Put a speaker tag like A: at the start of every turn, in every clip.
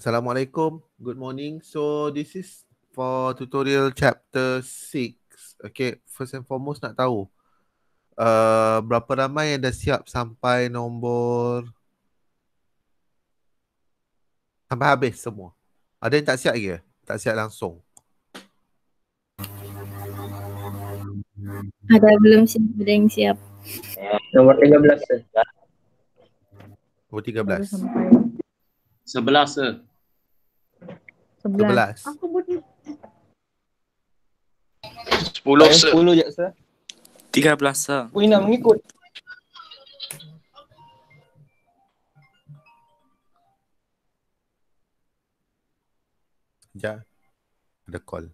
A: Assalamualaikum. Good morning. So this is for tutorial chapter 6. Okay, first and foremost nak tahu uh, berapa ramai yang dah siap sampai nombor sampai habis semua. Ada yang tak siap ke? Tak siap langsung.
B: Ada belum siap, ada yang siap.
A: Nombor
C: 13. Nombor 13. 11 Sebelas. Sebelas. Aku boleh.
B: Sepuluh, eh, sepuluh je, sir. Tiga belas, sah Boleh nak mengikut.
A: Ja, ada call.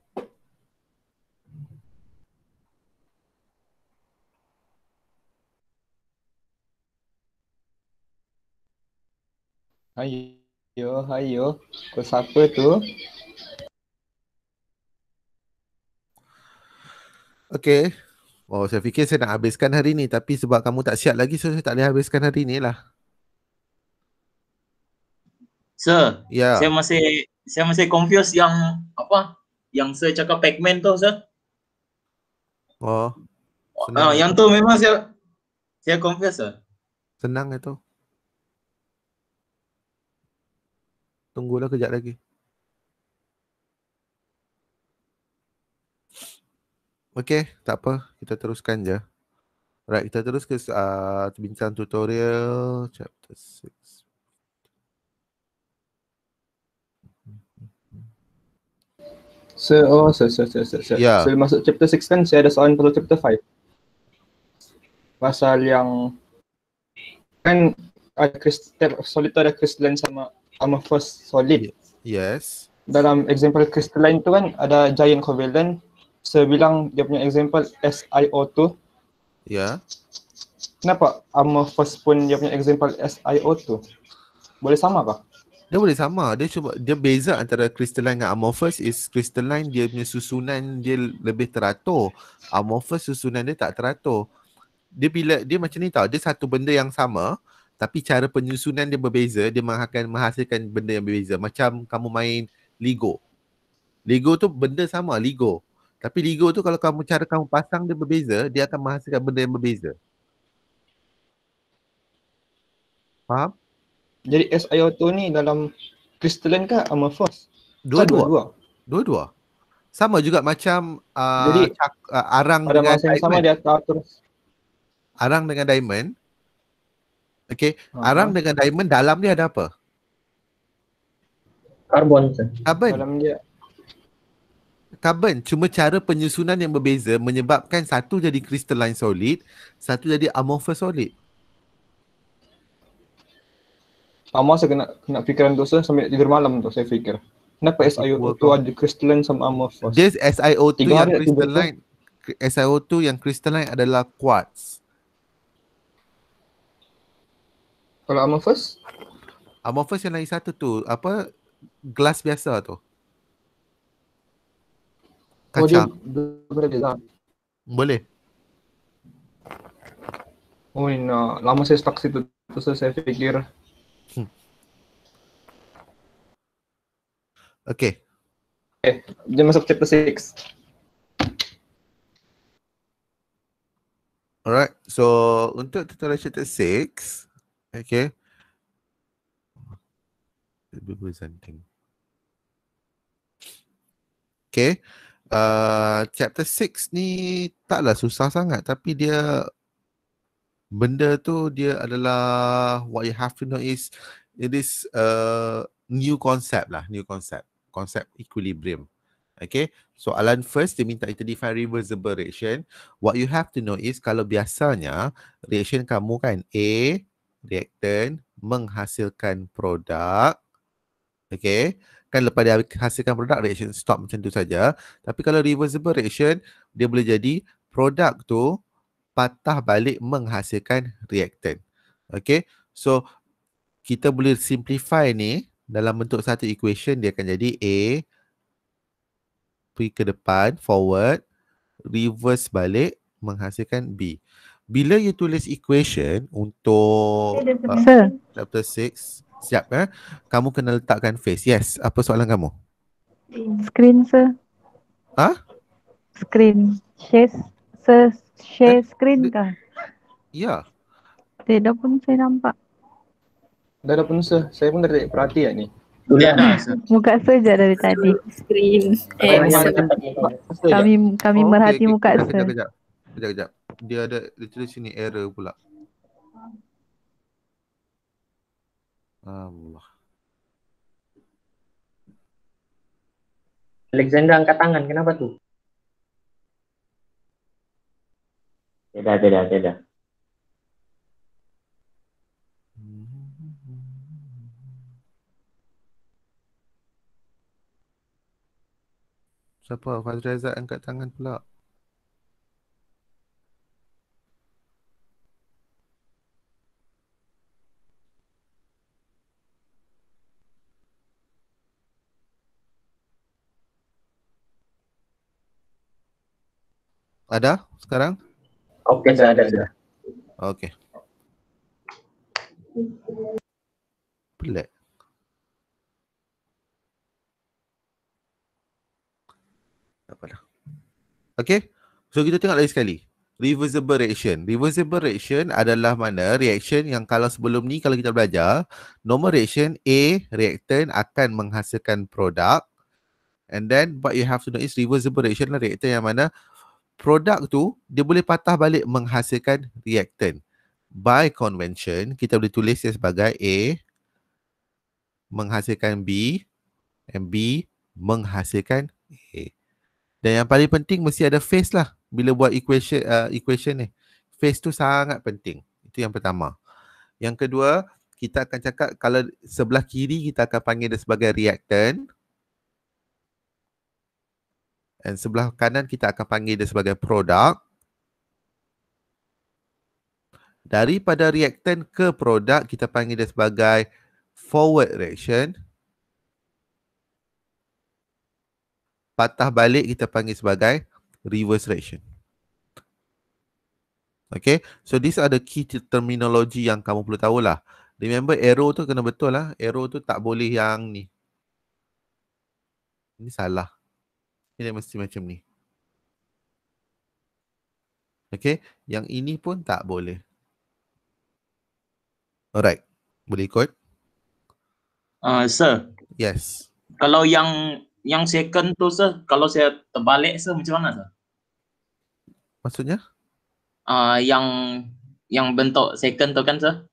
B: Hai. Yo, hai yo. Kau siapa tu?
A: Okay. Wow, saya fikir saya nak habiskan hari ni tapi sebab kamu tak siap lagi so saya tak boleh habiskan hari ni lah. Sir, yeah. saya
C: masih saya masih confused yang apa? Yang saya cakap Pac-Man tu, sir.
A: Oh. Ah, senang. yang tu memang saya
C: saya confused, sir.
A: Senang itu. Lah Tunggulah kejap lagi. Okay, tak apa. Kita teruskan je. Alright, kita terus ke uh, bincang tutorial chapter 6. Ya.
B: So, oh, so, so, so, so, so. Yeah. so masuk chapter 6 kan, saya ada soalan perlu chapter 5. Pasal yang kan ada crystal, solid ada crystalline sama Amorphous solid.
A: Yes.
B: Dalam example crystalline tu kan ada giant covalent. So dia punya example SiO2. Ya. Yeah. Kenapa amorphous pun dia punya example SiO2?
A: Boleh sama kah? Dia boleh sama. Dia cuba dia beza antara crystalline dengan amorphous is crystalline dia punya susunan dia lebih teratur. Amorphous susunan dia tak teratur. Dia bila dia macam ni tau, dia satu benda yang sama, tapi cara penyusunan dia berbeza dia akan menghasilkan benda yang berbeza macam kamu main Lego Lego tu benda sama Lego tapi Lego tu kalau kamu cara kamu pasang dia berbeza dia akan menghasilkan benda yang berbeza faham jadi SiO2 ni dalam kristalin ke force? dua-dua dua-dua sama juga macam uh, jadi, cak, uh, arang dengan diamond. sama dia arang dengan diamond Okay. Uh-huh. dengan diamond dalam dia ada apa? Karbon. Karbon. Dalam dia. Karbon. Cuma cara penyusunan yang berbeza menyebabkan satu jadi crystalline solid, satu jadi amorphous solid. Lama saya kena, kena fikiran tu saya sambil tidur malam tu saya fikir. Kenapa SiO2 tu ada crystalline sama amorphous? Dia SiO2 yang crystalline. SiO2 yang crystalline adalah quartz. Hmm. Kalau amorphous? Amorphous yang lain satu tu, apa glass biasa tu. Oh, Kacang. Boleh. Oh, ini
B: nah. lama saya stuck situ. Tu so, saya fikir.
A: Hmm. Okay.
B: Okay, eh, dia masuk chapter 6.
A: Alright, so untuk tutorial chapter Okay. It be presenting. Okay. Uh, chapter 6 ni taklah susah sangat tapi dia benda tu dia adalah what you have to know is it is a uh, new concept lah new concept concept equilibrium okay so soalan first dia minta kita define reversible reaction what you have to know is kalau biasanya reaction kamu kan A reaktan menghasilkan produk. okey? Kan lepas dia hasilkan produk, reaction stop macam tu saja. Tapi kalau reversible reaction, dia boleh jadi produk tu patah balik menghasilkan reaktan. okey? So, kita boleh simplify ni dalam bentuk satu equation dia akan jadi A pergi ke depan, forward, reverse balik menghasilkan B bila you tulis equation untuk uh, chapter 6 siap eh kamu kena letakkan face yes apa soalan kamu
C: screen sir ah screen share sir share eh, screen ke ya yeah. tidak pun saya nampak
B: dah dah pun sir saya pun dah perhati ni Ya,
C: muka saja dari tadi.
A: Screen. Eh, kami kami oh, merhati muka saja. Kejap, kejap dia ada dia tulis sini error pula. Allah.
C: Alexander angkat tangan, kenapa tu? Tidak, tidak, tidak.
A: Siapa? Fazrizat angkat tangan pula. Ada sekarang? Okey, dah ada sudah. Okey. Pelik. Tak apalah. Okey. So kita tengok lagi sekali. Reversible reaction. Reversible reaction adalah mana reaction yang kalau sebelum ni kalau kita belajar normal reaction A reactant akan menghasilkan produk and then what you have to know is reversible reaction adalah reactant yang mana produk tu dia boleh patah balik menghasilkan reaktan. By convention, kita boleh tulis dia sebagai A menghasilkan B and B menghasilkan A. Dan yang paling penting mesti ada phase lah bila buat equation uh, equation ni. Phase tu sangat penting. Itu yang pertama. Yang kedua, kita akan cakap kalau sebelah kiri kita akan panggil dia sebagai reactant. Dan sebelah kanan kita akan panggil dia sebagai produk. Daripada reaktan ke produk, kita panggil dia sebagai forward reaction. Patah balik kita panggil sebagai reverse reaction. Okay, so these are the key terminology yang kamu perlu tahu lah. Remember arrow tu kena betul lah. Arrow tu tak boleh yang ni. Ini salah. Tidak mesti macam ni. Okay. Yang ini pun tak boleh. Alright. Boleh ikut? Uh, sir. Yes.
C: Kalau yang yang second tu sir, kalau saya terbalik sir macam mana sir? Maksudnya? Uh, yang yang bentuk second tu kan sir?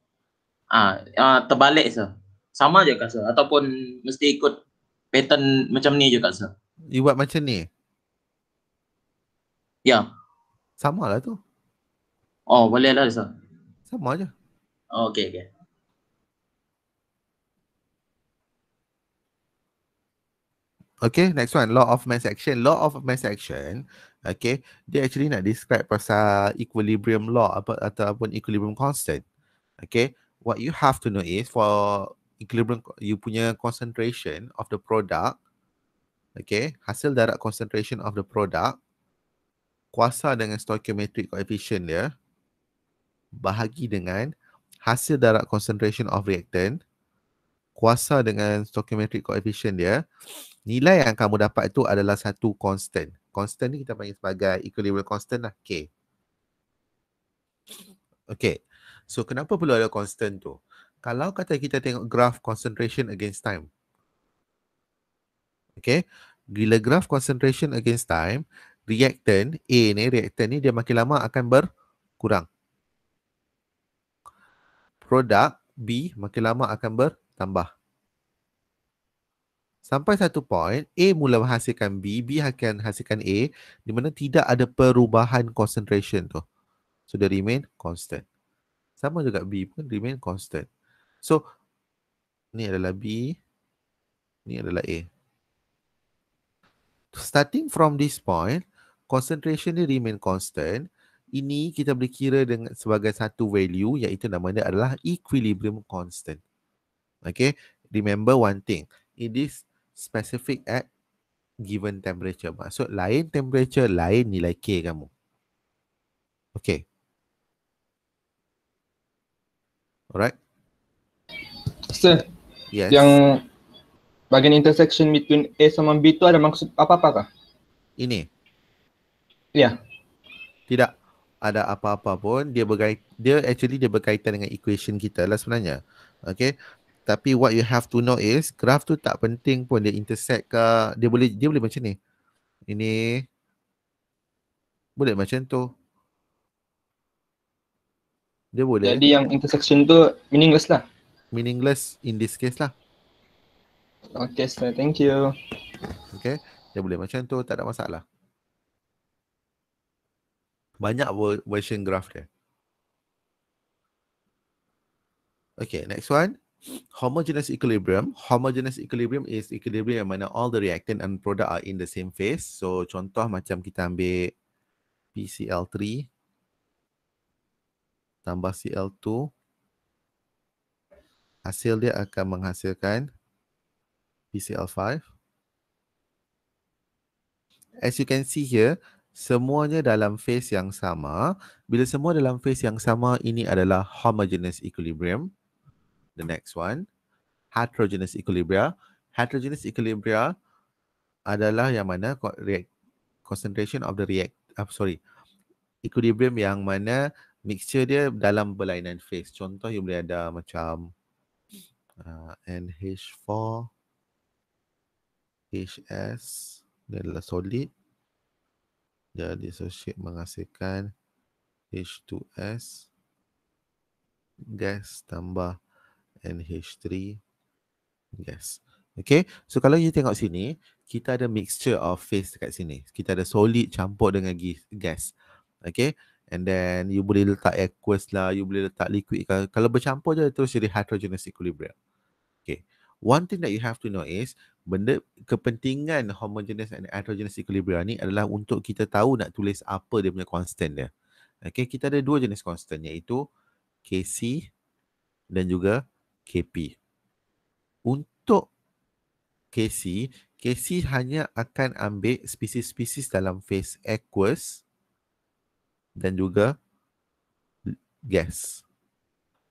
C: Ah, uh, uh, terbalik sir. Sama je kan sir? Ataupun mesti ikut pattern macam ni je sir?
A: You buat macam ni Ya Sama lah tu Oh boleh lah Rizal Sama je Oh okay okay Okay, next one. Law of mass action. Law of mass action, okay, dia actually nak describe pasal equilibrium law atau ataupun equilibrium constant. Okay, what you have to know is for equilibrium, you punya concentration of the product, okay, hasil darat concentration of the product kuasa dengan stoichiometric coefficient dia bahagi dengan hasil darat concentration of reactant kuasa dengan stoichiometric coefficient dia nilai yang kamu dapat itu adalah satu constant. Constant ni kita panggil sebagai equilibrium constant lah, K. Okay, so kenapa perlu ada constant tu? Kalau kata kita tengok graph concentration against time, Okay. Bila graph concentration against time, reactant A ni, reactant ni dia makin lama akan berkurang. Produk B makin lama akan bertambah. Sampai satu point, A mula menghasilkan B, B akan hasilkan A di mana tidak ada perubahan concentration tu. So, dia remain constant. Sama juga B pun remain constant. So, ni adalah B, ni adalah A starting from this point, concentration dia remain constant. Ini kita boleh kira dengan sebagai satu value iaitu nama dia adalah equilibrium constant. Okay, remember one thing. It is specific at given temperature. Maksud lain temperature, lain nilai K kamu. Okay. Alright. Sir, yes. yang bagian intersection between A sama B tu ada maksud apa-apa kah? Ini. Ya. Yeah. Tidak ada apa-apa pun dia berkait dia actually dia berkaitan dengan equation kita lah sebenarnya. Okay. Tapi what you have to know is graph tu tak penting pun dia intersect ke dia boleh dia boleh macam ni. Ini boleh macam tu. Dia boleh. Jadi yang intersection tu meaningless lah. Meaningless in this case lah. Okay, sir. Thank you. Okay. Dia boleh macam tu. Tak ada masalah. Banyak version graph dia. Okay, next one. Homogeneous equilibrium. Homogeneous equilibrium is equilibrium yang mana all the reactant and product are in the same phase. So, contoh macam kita ambil PCl3 tambah Cl2 hasil dia akan menghasilkan PCL5. As you can see here, semuanya dalam phase yang sama. Bila semua dalam phase yang sama, ini adalah homogeneous equilibrium. The next one, heterogeneous equilibria. Heterogeneous equilibria adalah yang mana concentration of the react, uh, sorry, equilibrium yang mana mixture dia dalam berlainan phase. Contoh, you boleh ada macam uh, NH4 HS dia adalah solid dia dissociate menghasilkan H2S gas tambah NH3 gas. Okay, so kalau kita tengok sini, kita ada mixture of phase dekat sini. Kita ada solid campur dengan gas. Okay, and then you boleh letak aqueous lah, you boleh letak liquid. Kalau bercampur je, terus jadi hydrogenous equilibrium. One thing that you have to know is benda kepentingan homogeneous and heterogeneous equilibria ni adalah untuk kita tahu nak tulis apa dia punya constant dia. Okay, kita ada dua jenis constant iaitu KC dan juga KP. Untuk KC, KC hanya akan ambil spesies-spesies dalam phase aqueous dan juga gas.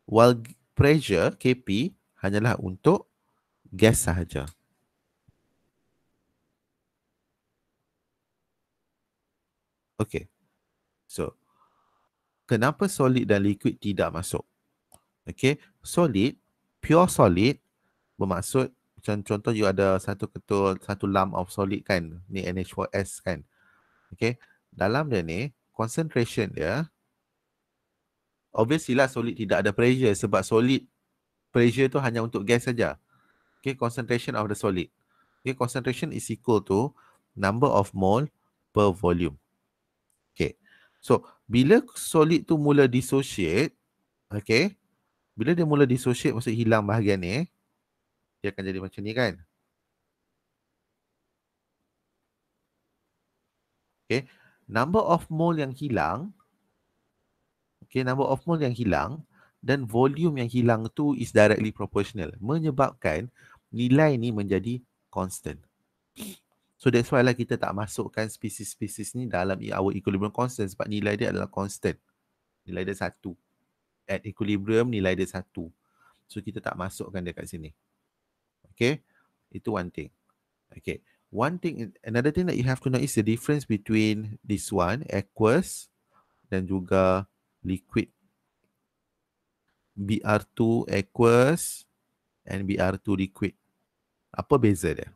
A: While pressure KP hanyalah untuk Gas sahaja. Okay. So, kenapa solid dan liquid tidak masuk? Okay. Solid, pure solid bermaksud macam contoh you ada satu ketul, satu lump of solid kan. Ni NH4S kan. Okay. Dalam dia ni, concentration dia obviously lah solid tidak ada pressure sebab solid pressure tu hanya untuk gas saja. Okay, concentration of the solid. Okay, concentration is equal to number of mole per volume. Okay. So, bila solid tu mula dissociate, okay, bila dia mula dissociate, maksud hilang bahagian ni, dia akan jadi macam ni kan? Okay. Number of mole yang hilang, okay, number of mole yang hilang dan volume yang hilang tu is directly proportional. Menyebabkan nilai ni menjadi constant. So that's why lah kita tak masukkan spesies spesies ni dalam our equilibrium constant sebab nilai dia adalah constant. Nilai dia satu. At equilibrium nilai dia satu. So kita tak masukkan dia kat sini. Okay. Itu one thing. Okay. One thing, another thing that you have to know is the difference between this one, aqueous dan juga liquid. BR2 aqueous and BR2 liquid. Apa beza dia?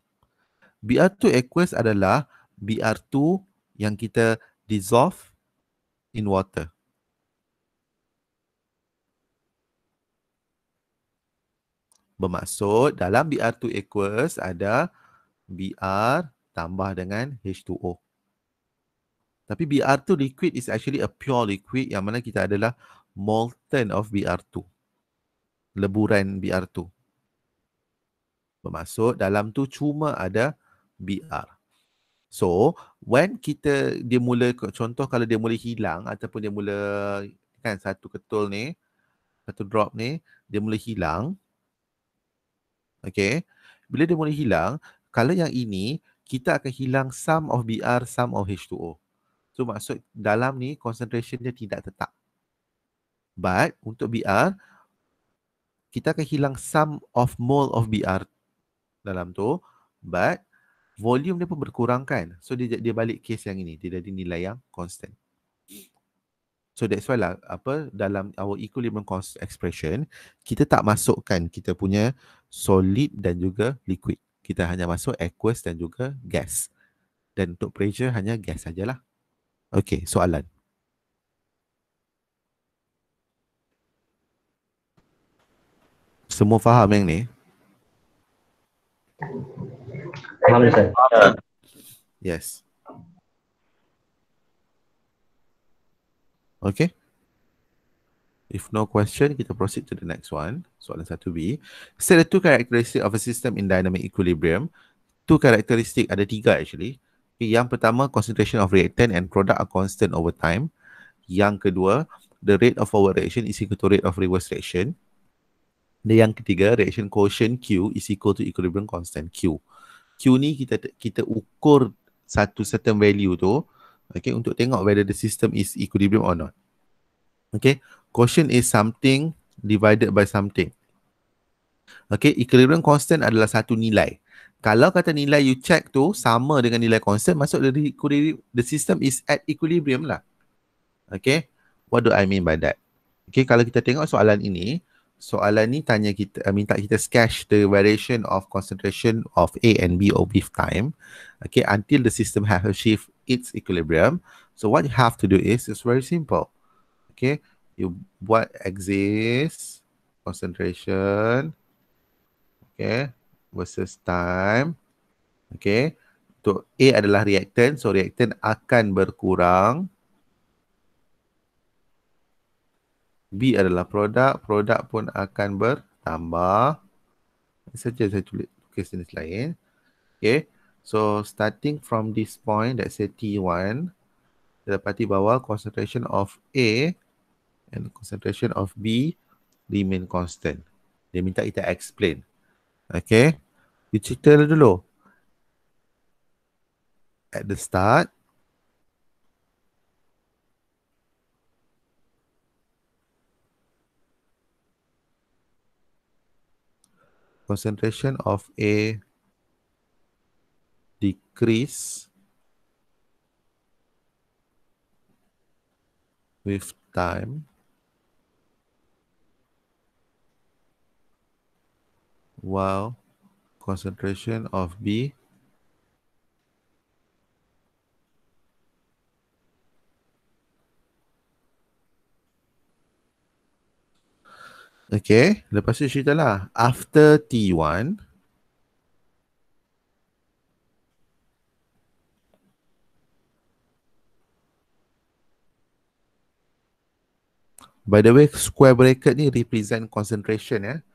A: BR2 aqueous adalah BR2 yang kita dissolve in water. Bermaksud dalam BR2 aqueous ada BR tambah dengan H2O. Tapi BR2 liquid is actually a pure liquid yang mana kita adalah molten of BR2. Leburan BR2 bermaksud dalam tu cuma ada BR. So, when kita dia mula contoh kalau dia mula hilang ataupun dia mula kan satu ketul ni, satu drop ni dia mula hilang. Okay. Bila dia mula hilang, kalau yang ini kita akan hilang sum of BR, sum of H2O. So maksud dalam ni concentration dia tidak tetap. But untuk BR, kita akan hilang sum of mole of BR dalam tu but volume dia pun berkurang kan so dia dia balik kes yang ini dia jadi nilai yang constant so that's why lah apa dalam our equilibrium cost expression kita tak masukkan kita punya solid dan juga liquid kita hanya masuk aqueous dan juga gas dan untuk pressure hanya gas sajalah Okay, soalan semua faham yang ni? Alhamdulillah. Yes. Okay. If no question, kita proceed to the next one. Soalan 1B. Set the two characteristics of a system in dynamic equilibrium. Two characteristics, ada tiga actually. Okay, yang pertama, concentration of reactant and product are constant over time. Yang kedua, the rate of forward reaction is equal to rate of reverse reaction. Dan yang ketiga, reaction quotient Q is equal to equilibrium constant Q. Q ni kita kita ukur satu certain value tu okay, untuk tengok whether the system is equilibrium or not. Okay, quotient is something divided by something. Okay, equilibrium constant adalah satu nilai. Kalau kata nilai you check tu sama dengan nilai constant, maksud dari equilibrium, the system is at equilibrium lah. Okay, what do I mean by that? Okay, kalau kita tengok soalan ini, soalan ni tanya kita uh, minta kita sketch the variation of concentration of A and B over time okay until the system has achieved its equilibrium so what you have to do is it's very simple okay you what exists concentration okay versus time okay to A adalah reactant so reactant akan berkurang B adalah produk. Produk pun akan bertambah. Saja saya tulis tukis jenis lain. Okay. So, starting from this point, that say T1. Kita dapati bahawa concentration of A and concentration of B remain constant. Dia minta kita explain. Okay. kita cerita dulu. At the start, concentration of A decrease with time while concentration of B Okay. Lepas tu cerita lah. After T1. By the way, square bracket ni represent concentration ya. Eh?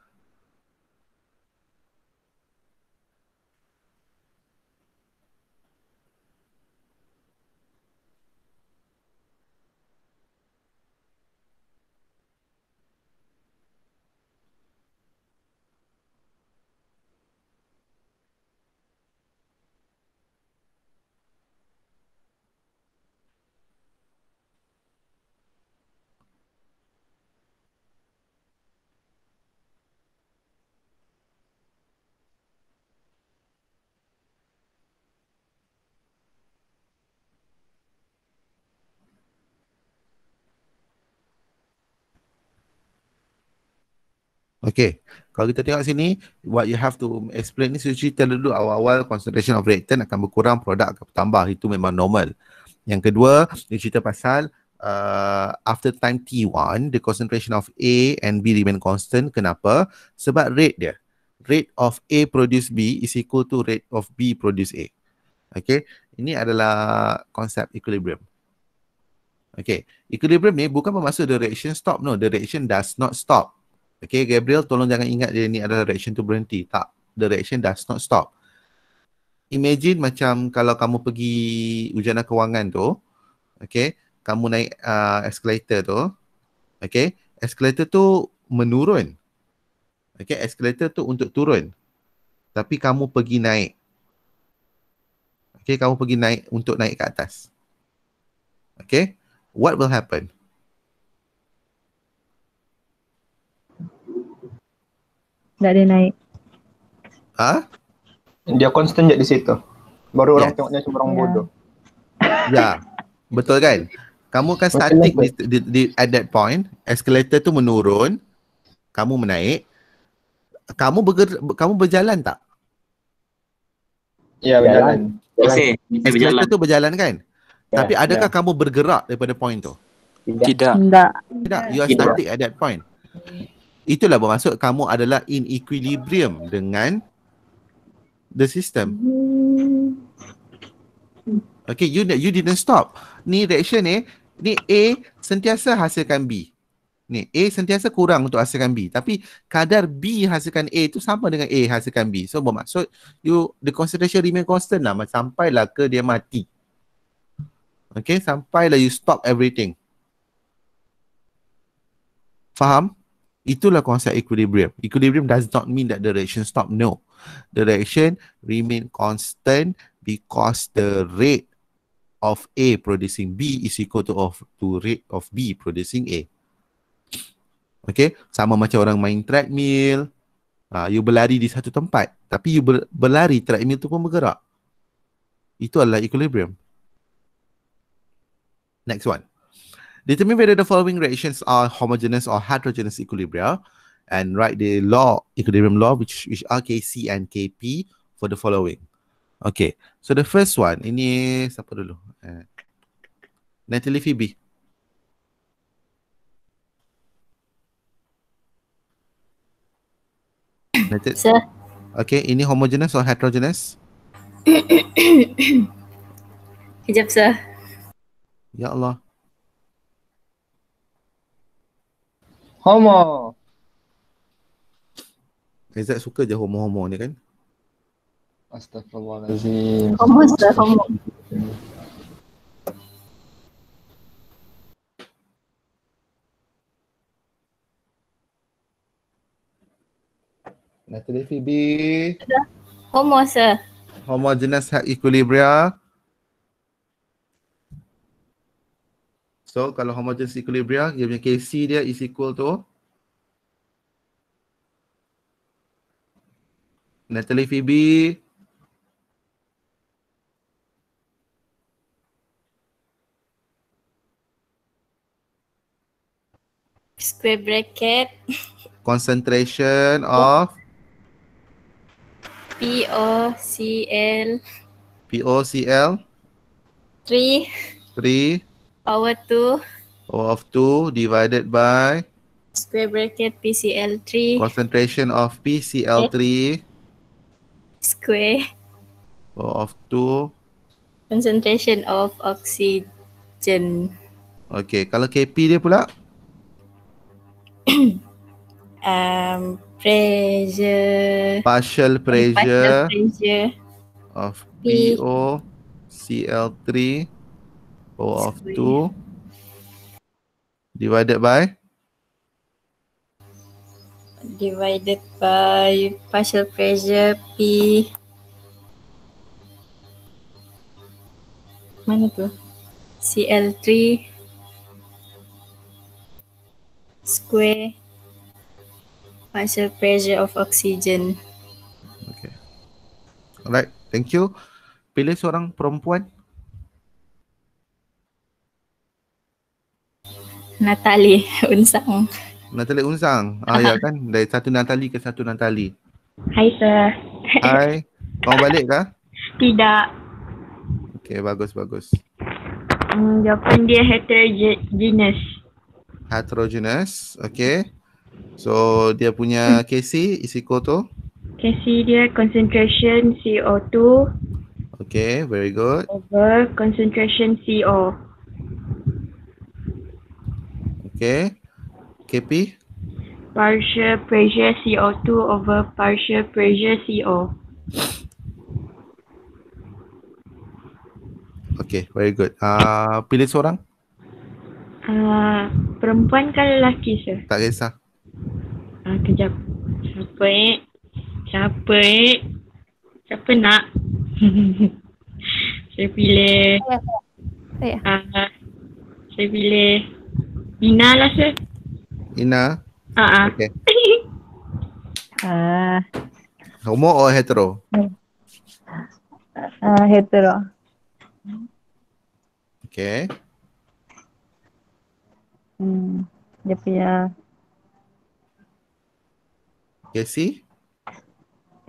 A: Okay. Kalau kita tengok sini, what you have to explain ni, Suci tell dulu awal-awal concentration of reactant akan berkurang, produk akan bertambah. Itu memang normal. Yang kedua, dia cerita pasal uh, after time T1, the concentration of A and B remain constant. Kenapa? Sebab rate dia. Rate of A produce B is equal to rate of B produce A. Okay. Ini adalah konsep equilibrium. Okay, equilibrium ni bukan bermaksud the reaction stop no, the reaction does not stop. Okay, Gabriel, tolong jangan ingat dia ni adalah reaction tu berhenti. Tak, the reaction does not stop. Imagine macam kalau kamu pergi ujana kewangan tu, okay, kamu naik uh, escalator tu, okay, escalator tu menurun. Okay, escalator tu untuk turun. Tapi kamu pergi naik. Okay, kamu pergi naik untuk naik ke atas. Okay, what will happen? Tak ada naik. Ha? Dia constant je di situ. Baru orang yes. Ya. tengoknya cuma orang yeah. bodoh. Ya. Yeah. Betul kan? Kamu akan static di, di, di, at that point. Escalator tu menurun. Kamu menaik. Kamu berger, kamu berjalan tak?
B: Ya, berjalan. berjalan. Okay. Escalator berjalan. tu
A: berjalan kan? Ya, Tapi ya. adakah ya. kamu bergerak daripada point tu? Tidak. Tidak. Tidak. You are static at that point itulah bermaksud kamu adalah in equilibrium dengan the system. Okay, you you didn't stop. Ni reaction ni, ni A sentiasa hasilkan B. Ni A sentiasa kurang untuk hasilkan B. Tapi kadar B hasilkan A tu sama dengan A hasilkan B. So bermaksud you the concentration remain constant lah sampailah ke dia mati. Okay, sampailah you stop everything. Faham? Itulah konsep equilibrium. Equilibrium does not mean that the reaction stop. No. The reaction remain constant because the rate of A producing B is equal to of to rate of B producing A. Okay, sama macam orang main treadmill. Ah, uh, you berlari di satu tempat, tapi you ber, berlari treadmill tu pun bergerak. Itu adalah equilibrium. Next one determine whether the following reactions are homogeneous or heterogeneous equilibria and write the law equilibrium law which which are KC and KP for the following okay so the first one ini siapa dulu uh, Natalie Phoebe Sir. Okay, ini homogeneous or heterogeneous?
C: Kejap, sir.
B: Ya Allah. Homo.
A: Izzat suka je homo-homo ni kan?
B: Astaghfirullahaladzim. Homo
C: sudah homo.
A: Natalie Phoebe.
C: Homo sir.
A: Homo jenis equilibria. So kalau homogeneous equilibria, dia punya KC dia is equal to Natalie Phoebe
C: Square bracket
A: Concentration of
C: POCL
A: POCL c l 3 3
C: power 2
A: power of 2 divided by
C: square bracket PCL3
A: concentration of PCL3
C: square
A: power of 2
C: concentration of oxygen
A: Okay, kalau KP dia pula?
C: um, pressure
A: partial pressure, partial pressure of P- POCl3 power oh, of 2 divided by
C: divided by partial pressure P mana tu CL3 square partial pressure of oxygen okay
A: alright thank you pilih seorang perempuan
C: Natali, Unsang.
A: Natali Unsang. Ah, ya kan? Dari satu Natali ke satu Natali.
C: Hai, sir. Hai.
A: Kau balik kah? Tidak. Okey, bagus, bagus.
C: Hmm, jawapan dia heterogeneous.
A: Heterogeneous, okey. So, dia punya hmm. KC, isiko tu?
C: KC dia concentration CO2.
A: Okey, very good.
C: Over concentration CO.
A: Okay. KP?
C: Partial pressure CO2 over partial pressure CO.
A: Okay, very good. Uh, pilih seorang?
C: Uh, perempuan ke lelaki, sir? Tak kisah. Uh, kejap.
A: Siapa eh?
C: Siapa eh? Siapa nak? saya pilih. Saya. Uh, saya pilih. Ina lah sir.
A: Ina? Ha ah. Okay.
C: Ah.
A: Uh, homo or hetero?
C: Ah, uh, hetero. Okay. Hmm, dia punya Casey?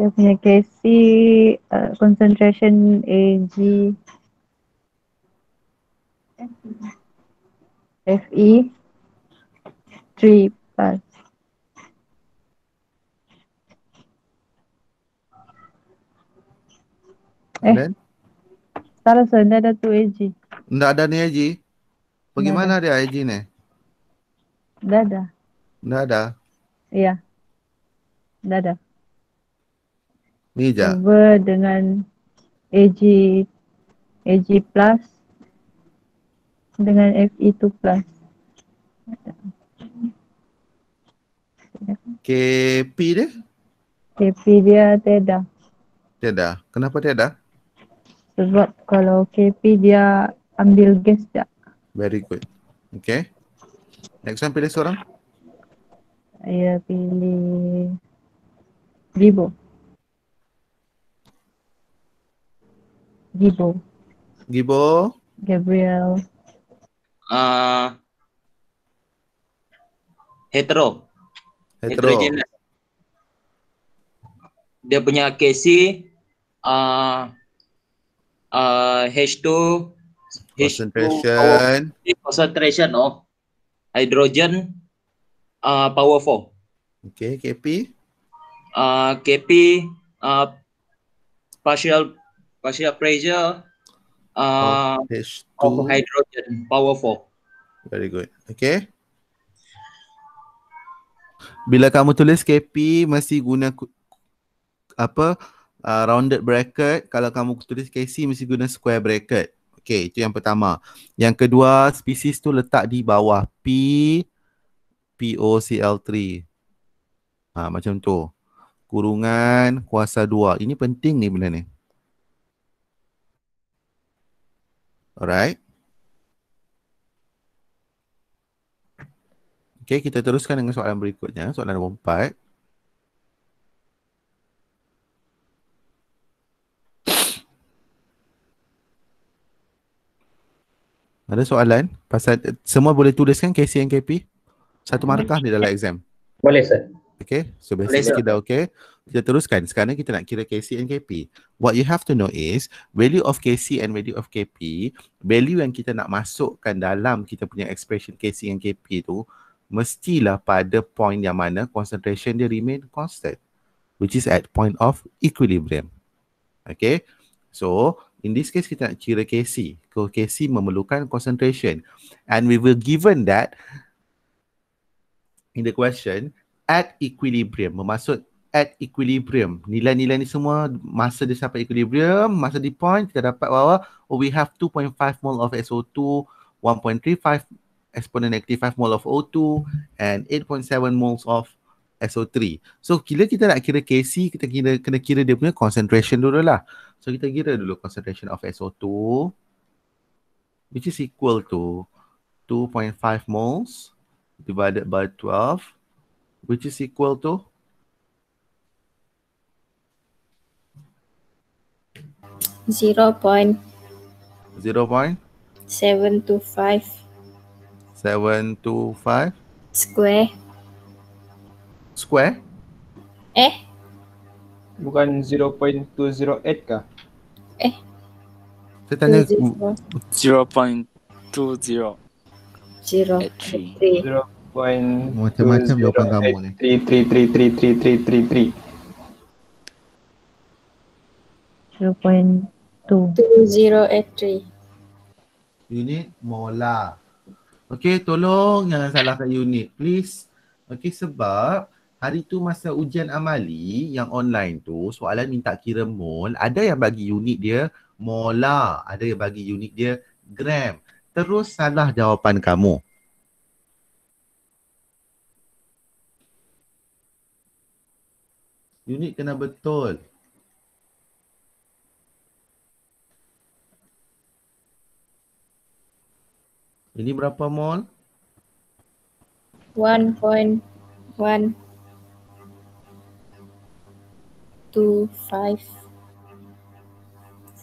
C: Dia punya Casey uh, concentration AG FE. FE three plus. Eh. Salah so, ada tu AG. Tidak
A: ada ni AG. Bagaimana dia AG ni? Tidak ada. Tidak ada?
C: Iya. Tidak ada. Ni je. Over dengan AG AG plus dengan FE2 plus.
A: KP dia?
C: P dia tiada.
A: Tiada. Kenapa tiada?
C: Sebab kalau P dia ambil gas tak.
A: Very good. Okay. Next one pilih seorang.
C: Saya pilih Gibo. Gibo.
A: Gibo.
C: Gabriel. Uh, hetero hetero. Dia punya KC uh, uh, H2 H2 power, Concentration of Hydrogen uh, Power 4
A: Okay, KP
C: uh, KP uh, Partial Partial pressure uh, H2. hydrogen Power
A: 4 Very good, okay bila kamu tulis KP mesti guna apa uh, rounded bracket kalau kamu tulis KC mesti guna square bracket okey itu yang pertama yang kedua spesies tu letak di bawah P POCL3 ha, macam tu kurungan kuasa 2 ini penting ni benda ni alright Okey, kita teruskan dengan soalan berikutnya. Soalan nombor empat. Ada soalan pasal semua boleh tuliskan KC dan KP? Satu markah ni dalam exam. Boleh, sir. Okay, so basically boleh, kita okay. Kita teruskan. Sekarang kita nak kira KC and KP. What you have to know is value of KC and value of KP, value yang kita nak masukkan dalam kita punya expression KC and KP tu, mestilah pada point yang mana concentration dia remain constant which is at point of equilibrium. Okay. So, in this case kita nak kira KC. So, KC memerlukan concentration. And we were given that in the question at equilibrium. Bermaksud at equilibrium. Nilai-nilai ni semua masa dia sampai equilibrium, masa di point kita dapat bahawa oh, we have 2.5 mol of SO2, 1.35 exponent negative 5 mole of O2 and 8.7 moles of SO3. So bila kita nak kira Kc, kita kira, kena kira dia punya concentration dulu lah. So kita kira dulu concentration of SO2 which is equal to 2.5 moles divided by 12 which is equal to
C: Zero point. Zero point. Seven to five
A: seven two five square square eh
B: bukan zero point
A: two zero eight ka eh saya tanya
B: zero point two zero zero point three zero point
A: macam macam jawapan kamu ni three three three three
B: three three three zero
C: point two two zero eight three
A: unit molar Okay, tolong jangan salahkan unit, please. Okay sebab hari tu masa ujian amali yang online tu, soalan minta kira mol, ada yang bagi unit dia mola, ada yang bagi unit dia gram. Terus salah jawapan kamu. Unit kena betul. Ini berapa mol?
C: 1.125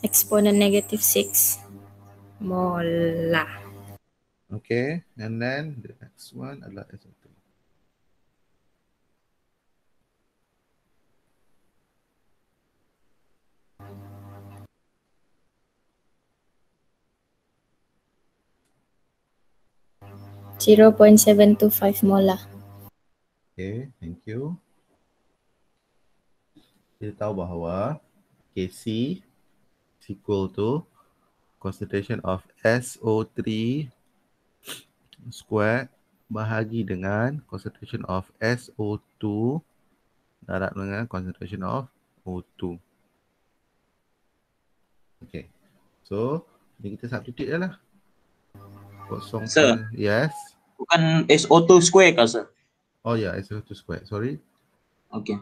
C: exponent negative 6 mol lah.
A: Okay, and then the next one adalah S1.
B: 0.725 mola.
A: Okay, thank you. Kita tahu bahawa KC is equal to concentration of SO3 square bahagi dengan concentration of SO2 darat dengan concentration of O2. Okay. So, ni kita substitute je lah kosong sir. Ke? yes bukan SO2 square ke sir oh ya yeah, SO2 square sorry okay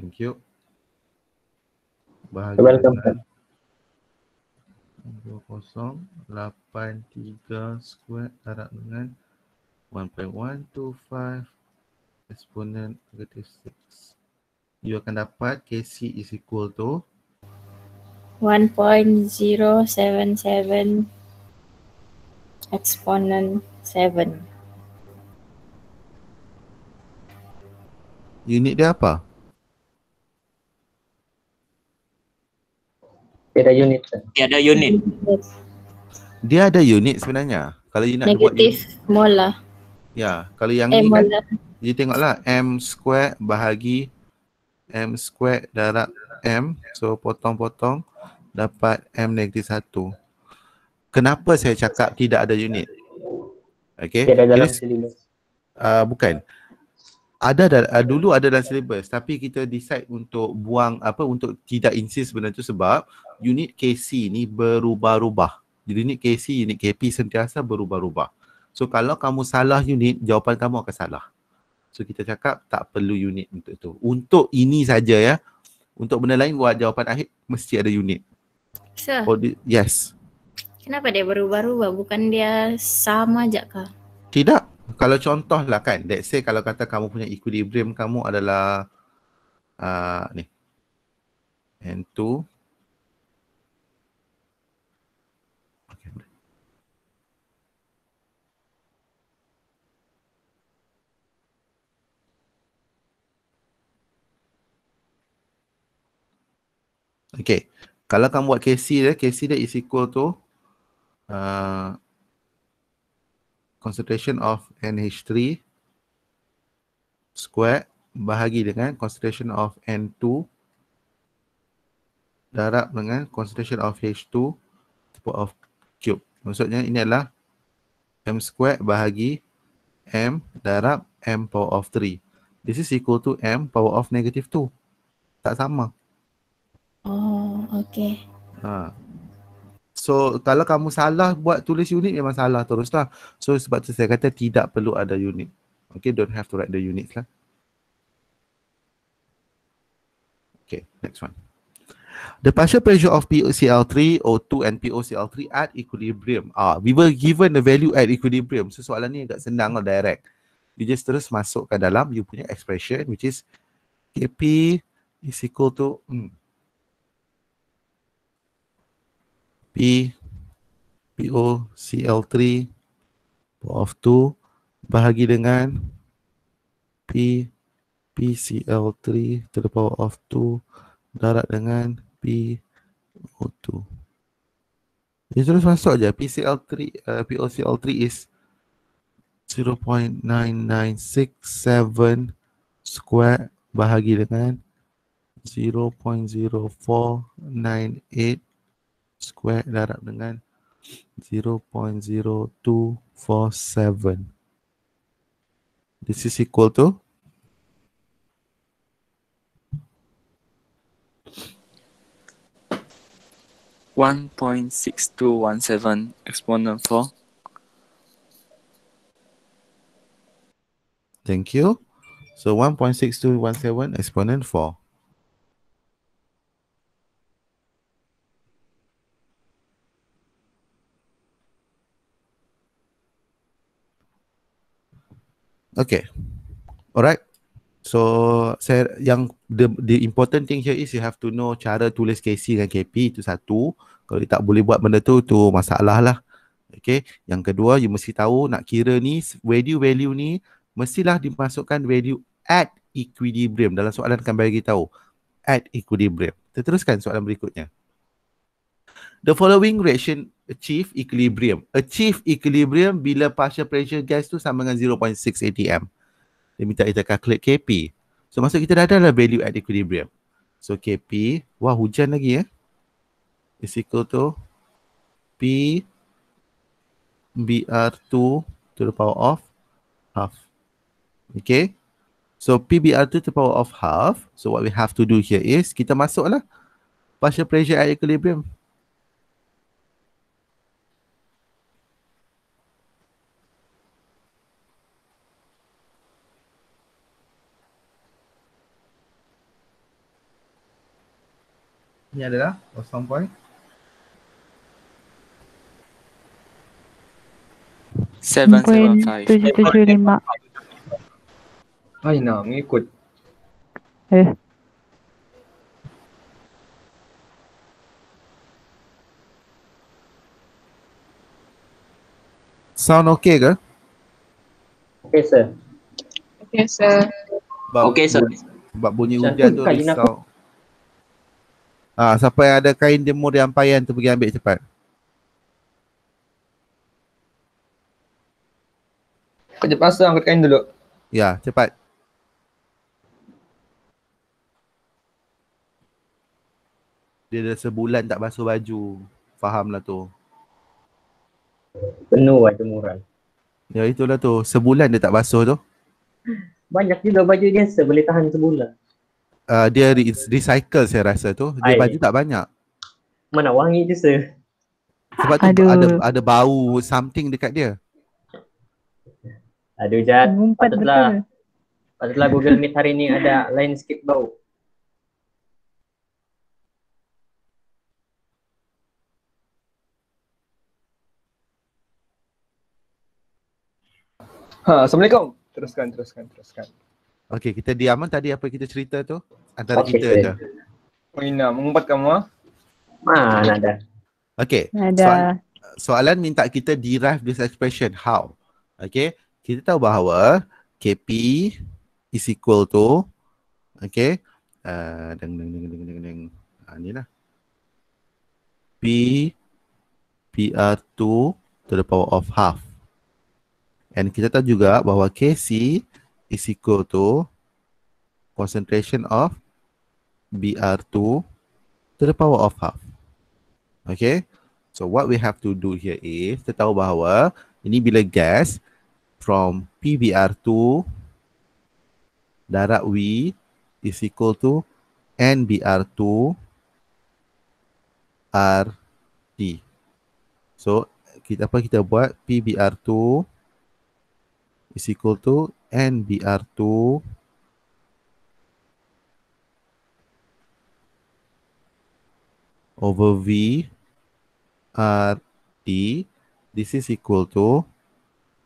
A: thank you bahagian You're welcome sir dua kosong lapan tiga square darab dengan one point one two five exponent negatif six you akan dapat KC is equal to
C: one point zero seven seven exponent 7.
A: Unit dia apa?
C: Dia ada unit. Dia ada unit.
A: Dia ada unit sebenarnya. Kalau you nak Negative buat unit. mola. Ya, kalau yang M ni kan. You tengoklah M square bahagi M square darab M. So potong-potong dapat M negatif 1 kenapa saya cakap tidak ada unit? Okay. Tidak ada dalam syllabus. Uh, bukan. Ada dah, uh, dulu ada dalam syllabus tapi kita decide untuk buang apa untuk tidak insist benda tu sebab unit KC ni berubah-ubah. Jadi unit KC, unit KP sentiasa berubah-ubah. So kalau kamu salah unit, jawapan kamu akan salah. So kita cakap tak perlu unit untuk itu. Untuk ini saja ya. Untuk benda lain buat jawapan akhir mesti ada unit. Sir. Oh, yes.
C: Kenapa dia berubah-ubah? Bukan dia sama aja ke?
A: Tidak. Kalau contohlah kan, let's say kalau kata kamu punya equilibrium kamu adalah uh, ni. N2. Okay. Kalau kamu buat KC dia, KC dia is equal to uh, concentration of NH3 square bahagi dengan concentration of N2 darab dengan concentration of H2 power of cube. Maksudnya ini adalah M square bahagi M darab M power of 3. This is equal to M power of negative 2. Tak sama.
C: Oh,
B: okay.
A: Ha, So kalau kamu salah buat tulis unit memang salah teruslah. So sebab tu saya kata tidak perlu ada unit. Okay, don't have to write the units lah. Okay, next one. The partial pressure of POCl3, O2 and POCl3 at equilibrium. Ah, we were given the value at equilibrium. So soalan ni agak senang lah direct. You just terus masukkan dalam you punya expression which is Kp is equal to hmm, P, PO, CL3, power of 2 bahagi dengan P, PCL3 to the power of 2 darat dengan P, O2. Dia terus masuk je. PCL3, uh, POCL3 is 0.9967 square bahagi dengan 0.0498 square darab dengan 0.0247. This is equal to
C: One point six two one seven exponent four.
A: Thank you. So one point six two one seven exponent four. Okay. Alright. So saya yang the, the important thing here is you have to know cara tulis KC dan KP itu satu. Kalau dia tak boleh buat benda tu tu masalah lah. Okay. Yang kedua you mesti tahu nak kira ni value value ni mestilah dimasukkan value at equilibrium. Dalam soalan akan bagi tahu at equilibrium. Kita teruskan soalan berikutnya. The following ratio achieve equilibrium. Achieve equilibrium bila partial pressure gas tu sama dengan 0.6 atm. Dia minta kita calculate KP. So masa kita dah ada lah value at equilibrium. So KP, wah hujan lagi ya. Eh? Is equal to P BR2 to the power of half. Okay. So P br 2 to the power of half. So what we have to do here is kita lah partial pressure at equilibrium. ni adalah 0.5
C: 7.75
B: Ay nah, mengikut
C: Eh
A: Sound okay ke?
C: Okay sir Okay sir
A: Okay sir Sebab bunyi hujan tu risau Ah ha, siapa yang ada kain jemur yang payan tu pergi ambil cepat.
B: Kejap pasang angkat kain dulu.
A: Ya, cepat. Dia dah sebulan tak basuh baju. Fahamlah tu.
C: Penuh lah jemuran.
A: Ya itulah tu. Sebulan dia tak basuh tu.
C: Banyak juga baju dia seboleh
A: tahan sebulan uh, dia re- recycle saya rasa tu. Dia Ay. baju tak banyak. Mana wangi je se? Sebab tu Aduh. ada ada bau something dekat dia. Aduh jat. Patutlah. Patutlah Google Meet hari ni ada lain sikit bau. Ha, Assalamualaikum.
B: Teruskan, teruskan, teruskan.
A: Okey, kita diam kan tadi apa kita cerita tu? Antara okay. kita tu.
B: Mina, mengumpat kamu ah.
A: Ha, ah, ada. Okey. Ada. Soal, soalan minta kita derive this expression how. Okey, kita tahu bahawa KP is equal to okey, uh, deng deng deng deng deng deng. Ha, uh, P PR2 to the power of half. And kita tahu juga bahawa KC is equal to concentration of Br2 to the power of half. Okay. So what we have to do here is kita tahu bahawa ini bila gas from PBr2 darat V is equal to NBr2 RT. So kita apa kita buat PBr2 is equal to n br2 over v r t this is equal to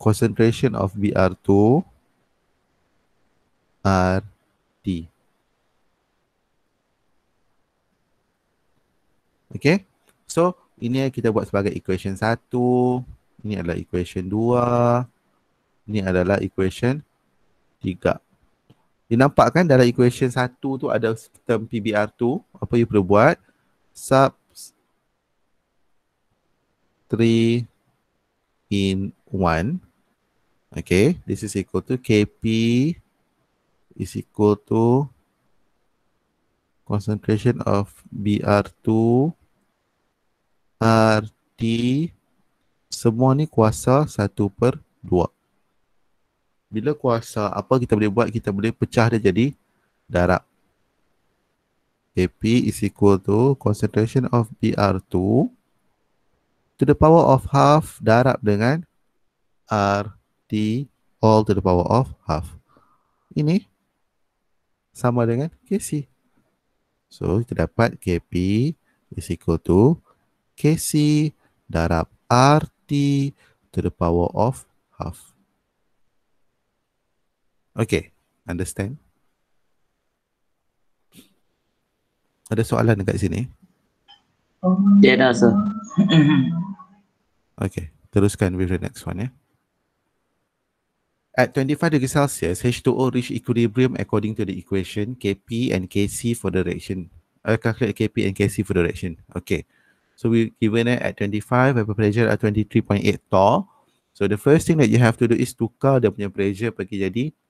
A: concentration of br2 r t Okay, so ini kita buat sebagai equation satu. ini adalah equation dua. ini adalah equation tiga. You nampak kan dalam equation satu tu ada term PBR 2 Apa you perlu buat? Sub 3 in 1. Okay. This is equal to KP is equal to concentration of BR2 RT semua ni kuasa 1 per 2 bila kuasa apa kita boleh buat kita boleh pecah dia jadi darab AP is equal to concentration of BR2 to the power of half darab dengan RT all to the power of half ini sama dengan KC so kita dapat KP is equal to KC darab RT to the power of half. Okay. Understand? Ada soalan dekat sini?
C: Ya, ada, sir.
A: Okay. Teruskan with the next one, ya. Yeah? At 25 degrees Celsius, H2O reach equilibrium according to the equation Kp and Kc for the reaction. I calculate Kp and Kc for the reaction. Okay. So we given it at 25, vapor pressure at 23.8 torr. So the first thing that you have to do is tukar dia punya pressure pergi jadi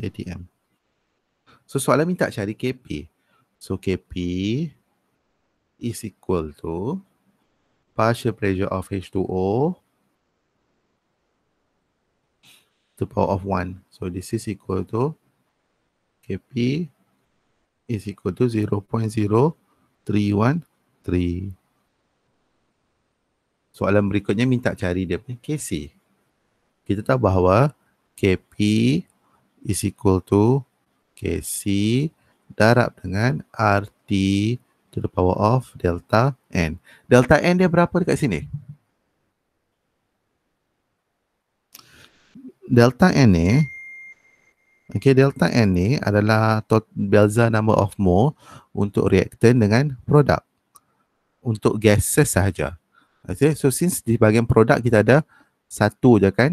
A: ATM. So soalan minta cari KP. So KP is equal to partial pressure of H2O to power of 1. So this is equal to KP is equal to 0.0313. Soalan berikutnya minta cari dia punya KC. Kita tahu bahawa KP is equal to KC darab dengan RT to the power of delta N. Delta N dia berapa dekat sini? Delta N ni, okay, delta N ni adalah Belzer number of mole untuk reaktan dengan produk. Untuk gases sahaja. Okay, so since di bahagian produk kita ada satu je kan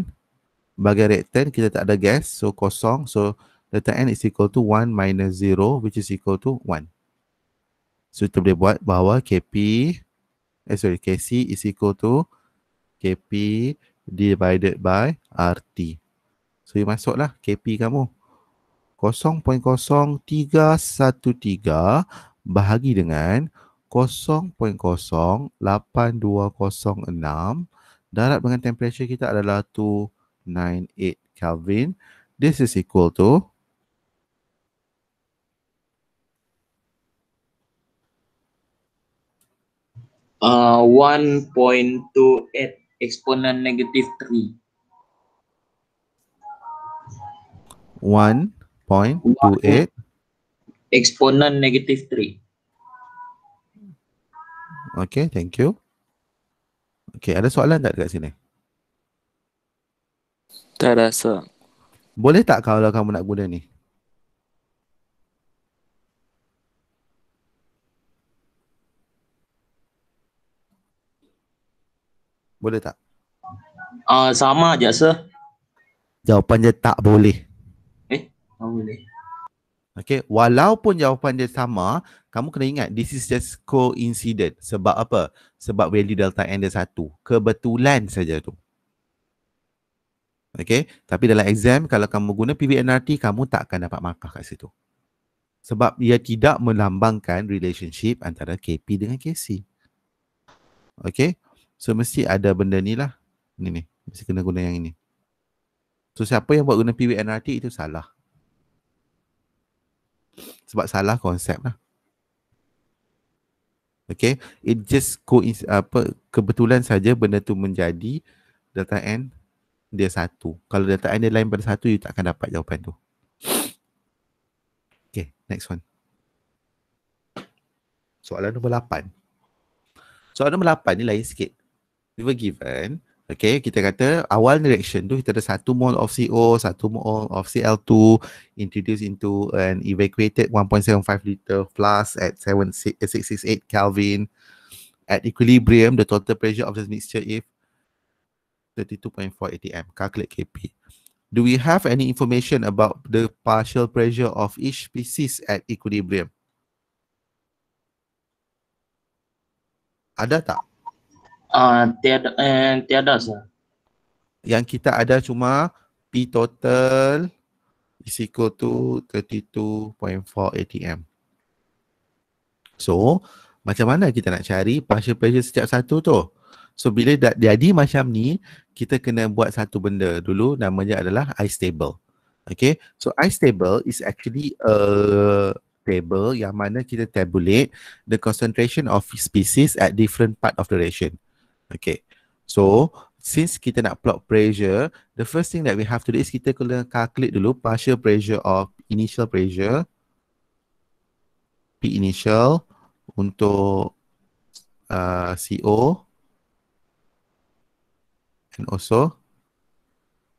A: bagi reactant kita tak ada gas so kosong so delta n is equal to 1 minus 0 which is equal to 1 so kita boleh buat bahawa kp eh sorry kc is equal to kp divided by rt so you masuklah kp kamu 0.0313 bahagi dengan 0.08206 darab dengan temperature kita adalah 2 0.98 Kelvin. This is equal to
C: 1.28 uh, exponent negative 3.
A: 1.28
C: exponent negative 3.
A: Okay, thank you. Okay, ada soalan tak dekat sini? Tak rasa. Boleh tak kalau kamu nak guna ni? Boleh tak? uh, sama aja sir. Jawapan dia tak boleh. Eh, tak boleh. Okay, walaupun jawapan dia sama, kamu kena ingat this is just coincident. Sebab apa? Sebab value delta n dia satu. Kebetulan saja tu. Okay. Tapi dalam exam, kalau kamu guna PBNRT, kamu tak akan dapat markah kat situ. Sebab ia tidak melambangkan relationship antara KP dengan KC. Okay. So, mesti ada benda ni lah. Ni ni. Mesti kena guna yang ini. So, siapa yang buat guna PVNRT itu salah. Sebab salah konsep lah. Okay. It just apa, kebetulan saja benda tu menjadi data end dia satu. Kalau data tak ada lain pada satu, you tak akan dapat jawapan tu. Okay, next one. Soalan nombor lapan. Soalan nombor lapan ni lain sikit. We were given, okay, kita kata awal reaction tu kita ada satu mole of CO, satu mole of Cl2 introduced into an evacuated 1.75 liter flask at 7, 668 Kelvin. At equilibrium, the total pressure of the mixture is 32.4 atm calculate kp do we have any information about the partial pressure of each species at equilibrium ada tak
C: ah uh, tiada and eh, tiada sah
A: yang kita ada cuma p total is equal to 32.4 atm so macam mana kita nak cari partial pressure setiap satu tu? So bila dah jadi macam ni, kita kena buat satu benda dulu namanya adalah ice table. Okay, so ice table is actually a table yang mana kita tabulate the concentration of species at different part of the ration. Okay, so since kita nak plot pressure, the first thing that we have to do is kita kena calculate dulu partial pressure of initial pressure P initial untuk uh, CO can also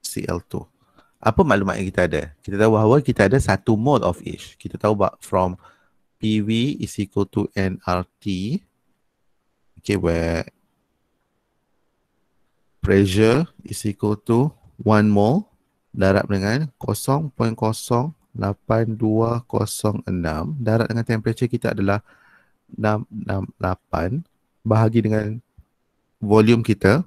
A: Cl2. Apa maklumat yang kita ada? Kita tahu bahawa kita ada satu mole of H. Kita tahu bahawa from PV is equal to nRT. Okay, where pressure is equal to 1 mole darab dengan 0.08206 darab dengan temperature kita adalah 668 bahagi dengan volume kita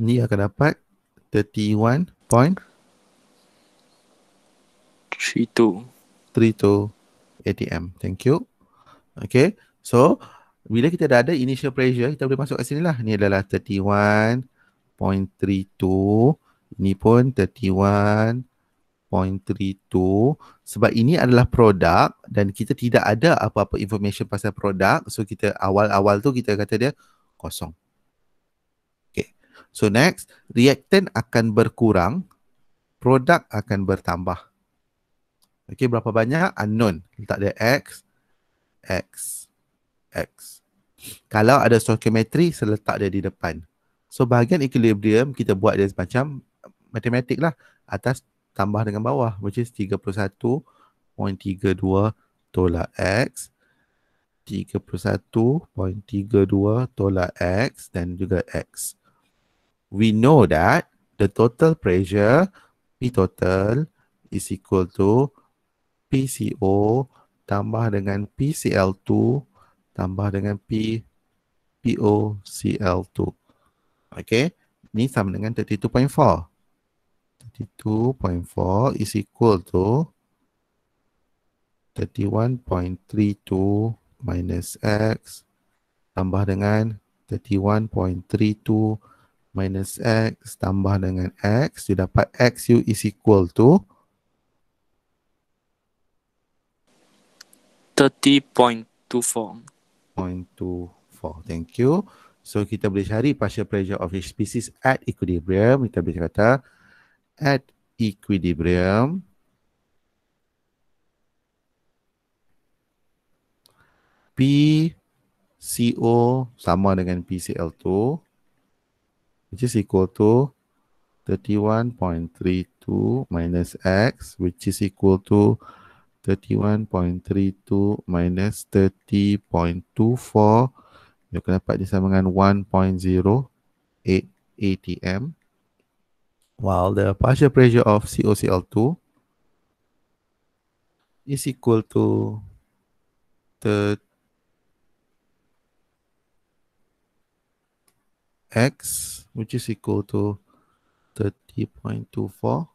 A: ni akan dapat 31 point 32 atm thank you okay so bila kita dah ada initial pressure kita boleh masuk kat sini lah ni adalah 31.32 ni pun 31.32 sebab ini adalah produk dan kita tidak ada apa-apa information pasal produk so kita awal-awal tu kita kata dia kosong So next, reactant akan berkurang, produk akan bertambah. Okay, berapa banyak? Unknown. Letak dia X, X, X. Kalau ada stoichiometry, saya letak dia di depan. So bahagian equilibrium, kita buat dia macam matematik lah. Atas tambah dengan bawah, which is 31.32 tolak X. 31.32 tolak X dan juga X we know that the total pressure P total is equal to PCO tambah dengan PCL2 tambah dengan P POCL2. Okay. Ni sama dengan 32.4. 32.4 is equal to 31.32 minus X tambah dengan minus x tambah dengan x you dapat x u is equal to
C: 30.24.24
A: thank you so kita boleh cari partial pressure of each species at equilibrium kita boleh kata at equilibrium P CO sama dengan pcl tu which is equal to 31.32 minus x, which is equal to 31.32 minus 30.24. You can dapat sama dengan 1.08 atm. While the partial pressure of COCl2 is equal to 30 x which is equal to 30.24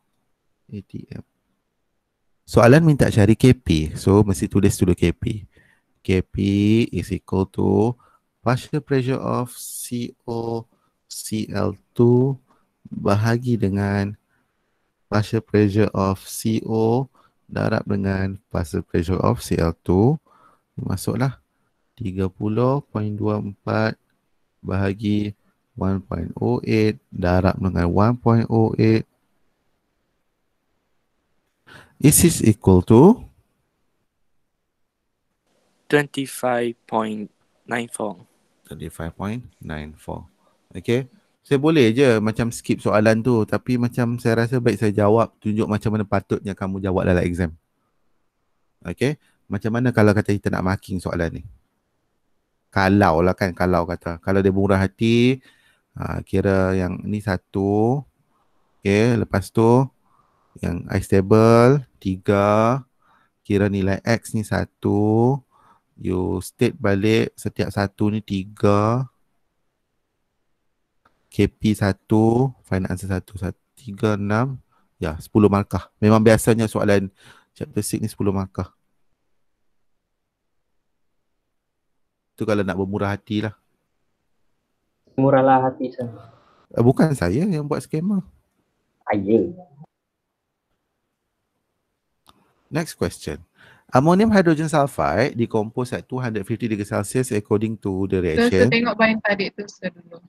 A: atm soalan minta cari kp so mesti tulis dulu kp kp is equal to partial pressure of co cl2 bahagi dengan partial pressure of co darab dengan partial pressure of cl2 masuklah 30.24 bahagi 1.08 darab dengan 1.08 is is equal to
B: 25.94 25.94
A: okay saya boleh je macam skip soalan tu tapi macam saya rasa baik saya jawab tunjuk macam mana patutnya kamu jawab dalam exam okay macam mana kalau kata kita nak marking soalan ni kalau lah kan kalau kata kalau dia murah hati Ha, kira yang ni satu. Okay, lepas tu yang I stable, tiga. Kira nilai X ni satu. You state balik setiap satu ni tiga. KP satu, final answer satu, satu. Tiga, enam. Ya, sepuluh markah. Memang biasanya soalan chapter six ni sepuluh markah. Itu kalau nak bermurah hati lah.
C: Murahlah hati saya.
A: Eh, bukan saya yang buat skema. Saya. Next question. Ammonium hydrogen sulfide dikompos at 250 degree Celsius according to the reaction. Saya tengok
C: bahan tadi tu dulu.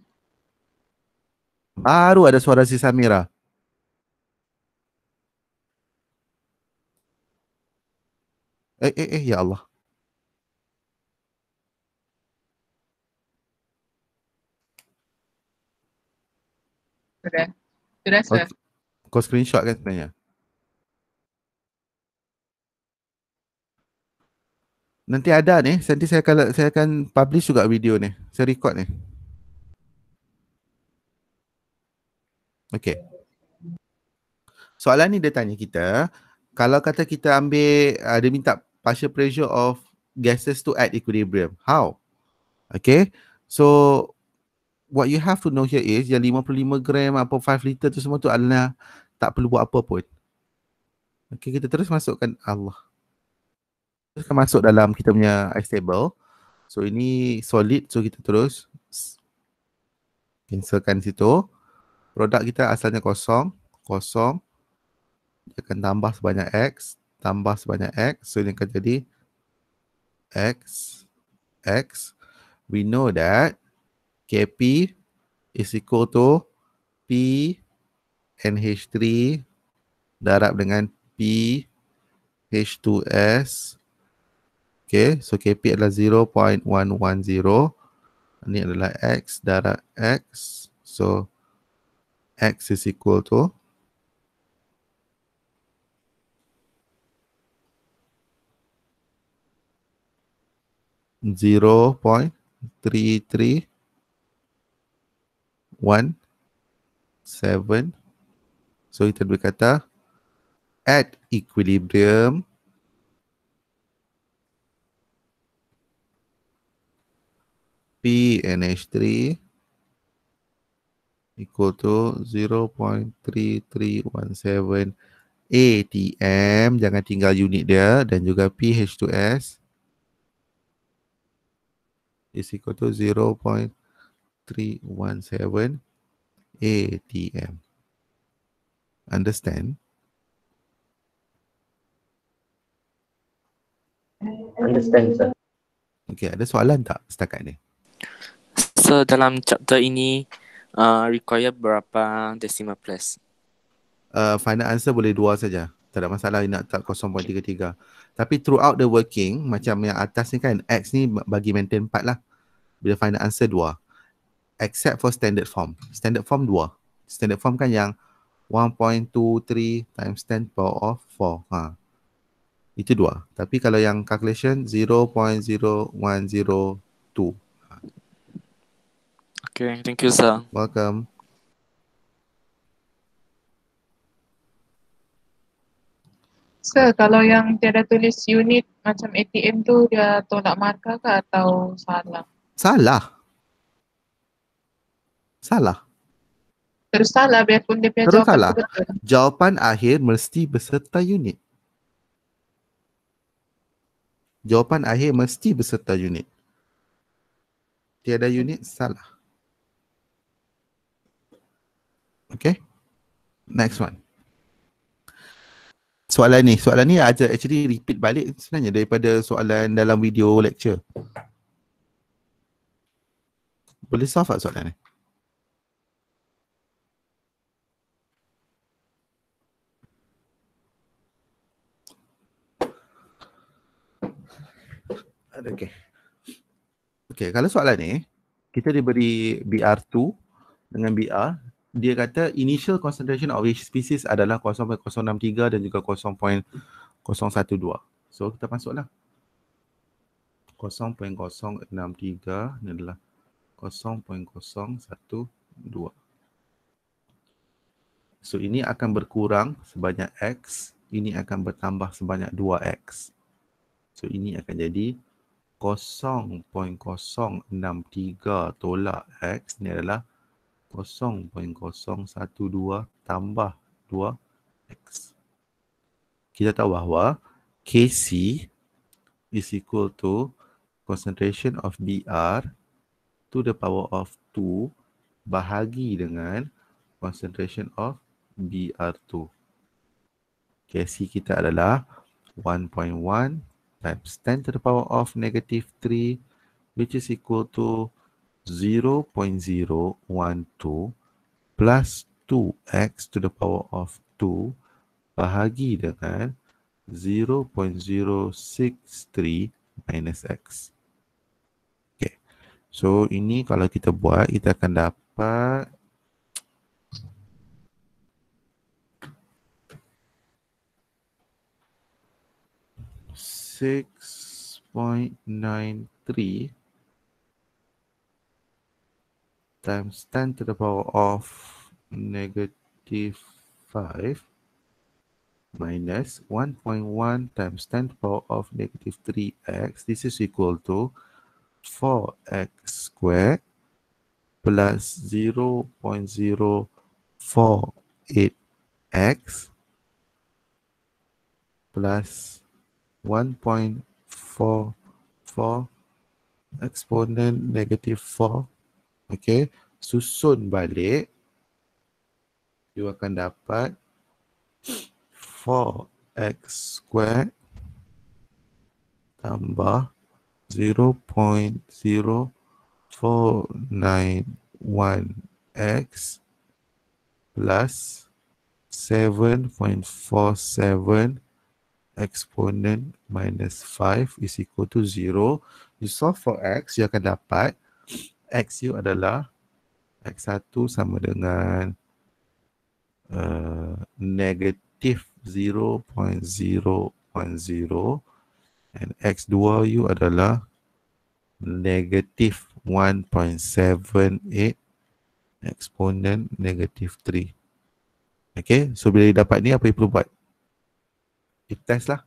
A: Baru ada suara si Samira. Eh, eh, eh, ya Allah.
C: Sudah,
A: sudah. kau screenshot kan sebenarnya? Nanti ada ni, nanti saya akan saya akan publish juga video ni. Saya record ni. Okay. Soalan ni dia tanya kita, kalau kata kita ambil, uh, dia minta partial pressure of gases to at equilibrium. How? Okay. So, what you have to know here is yang 55 gram apa 5 liter tu semua tu adalah tak perlu buat apa pun. Okay, kita terus masukkan Allah. Teruskan masuk dalam kita punya ice table. So ini solid so kita terus cancelkan situ. Produk kita asalnya kosong, kosong. Kita akan tambah sebanyak X, tambah sebanyak X. So ini akan jadi X, X. We know that KP is equal to P NH3 darab dengan P H2S. Okay, so KP adalah 0.110. Ini adalah X darab X. So, X is equal to zero point three three seven. So kita berkata at equilibrium P and H3 equal to 0.3317 ATM jangan tinggal unit dia dan juga PH2S is equal to 317 ATM. Understand?
C: Understand, sir.
A: Okay, ada soalan tak setakat ni?
C: So, dalam chapter ini, uh, require berapa decimal plus?
A: Uh, final answer boleh dua saja. Tak ada masalah nak tak 0.33. Okay. Tapi throughout the working, macam yang atas ni kan, X ni bagi maintain part lah. Bila final answer dua except for standard form. Standard form 2. Standard form kan yang 1.23 times 10 power of 4. Ha. Itu 2. Tapi kalau yang calculation 0.0102.
C: Okay, thank you, sir. Welcome. Sir, kalau yang tiada tulis unit macam ATM tu dia tolak markah ke atau salah?
A: Salah salah.
C: Terus salah biarpun dia punya Terus jawapan salah.
A: Jawapan akhir mesti beserta unit. Jawapan akhir mesti beserta unit. Tiada unit, salah. Okay. Next one. Soalan ni. Soalan ni aja actually repeat balik sebenarnya daripada soalan dalam video lecture. Boleh solve tak soalan ni? Okay. Okay, kalau soalan ni, kita diberi BR2 dengan BR. Dia kata initial concentration of each species adalah 0.063 dan juga 0.012. So, kita masuklah. 0.063 ni adalah 0.012. So ini akan berkurang sebanyak X. Ini akan bertambah sebanyak 2X. So ini akan jadi 0.012. 0.063 tolak X ni adalah 0.012 tambah 2X. Kita tahu bahawa KC is equal to concentration of BR to the power of 2 bahagi dengan concentration of BR2. KC kita adalah times 10 to the power of negative 3 which is equal to 0.012 plus 2x to the power of 2 bahagi dengan 0.063 minus x. Okay. So ini kalau kita buat kita akan dapat 6.93 times 10 to the power of negative 5 minus 1.1 times 10 to the power of negative 3x. This is equal to 4x squared plus 0.048x plus 1.44 exponent negative 4. Okay. Susun balik. You akan dapat 4x squared tambah 0.0491x plus 7.47 exponent minus 5 is equal to 0. You solve for x, you akan dapat x you adalah x1 sama dengan uh, negative 0.0.0 and x2 you adalah negative 1.78 exponent negative 3. Okay, so bila dapat ni apa yang perlu buat? it test lah.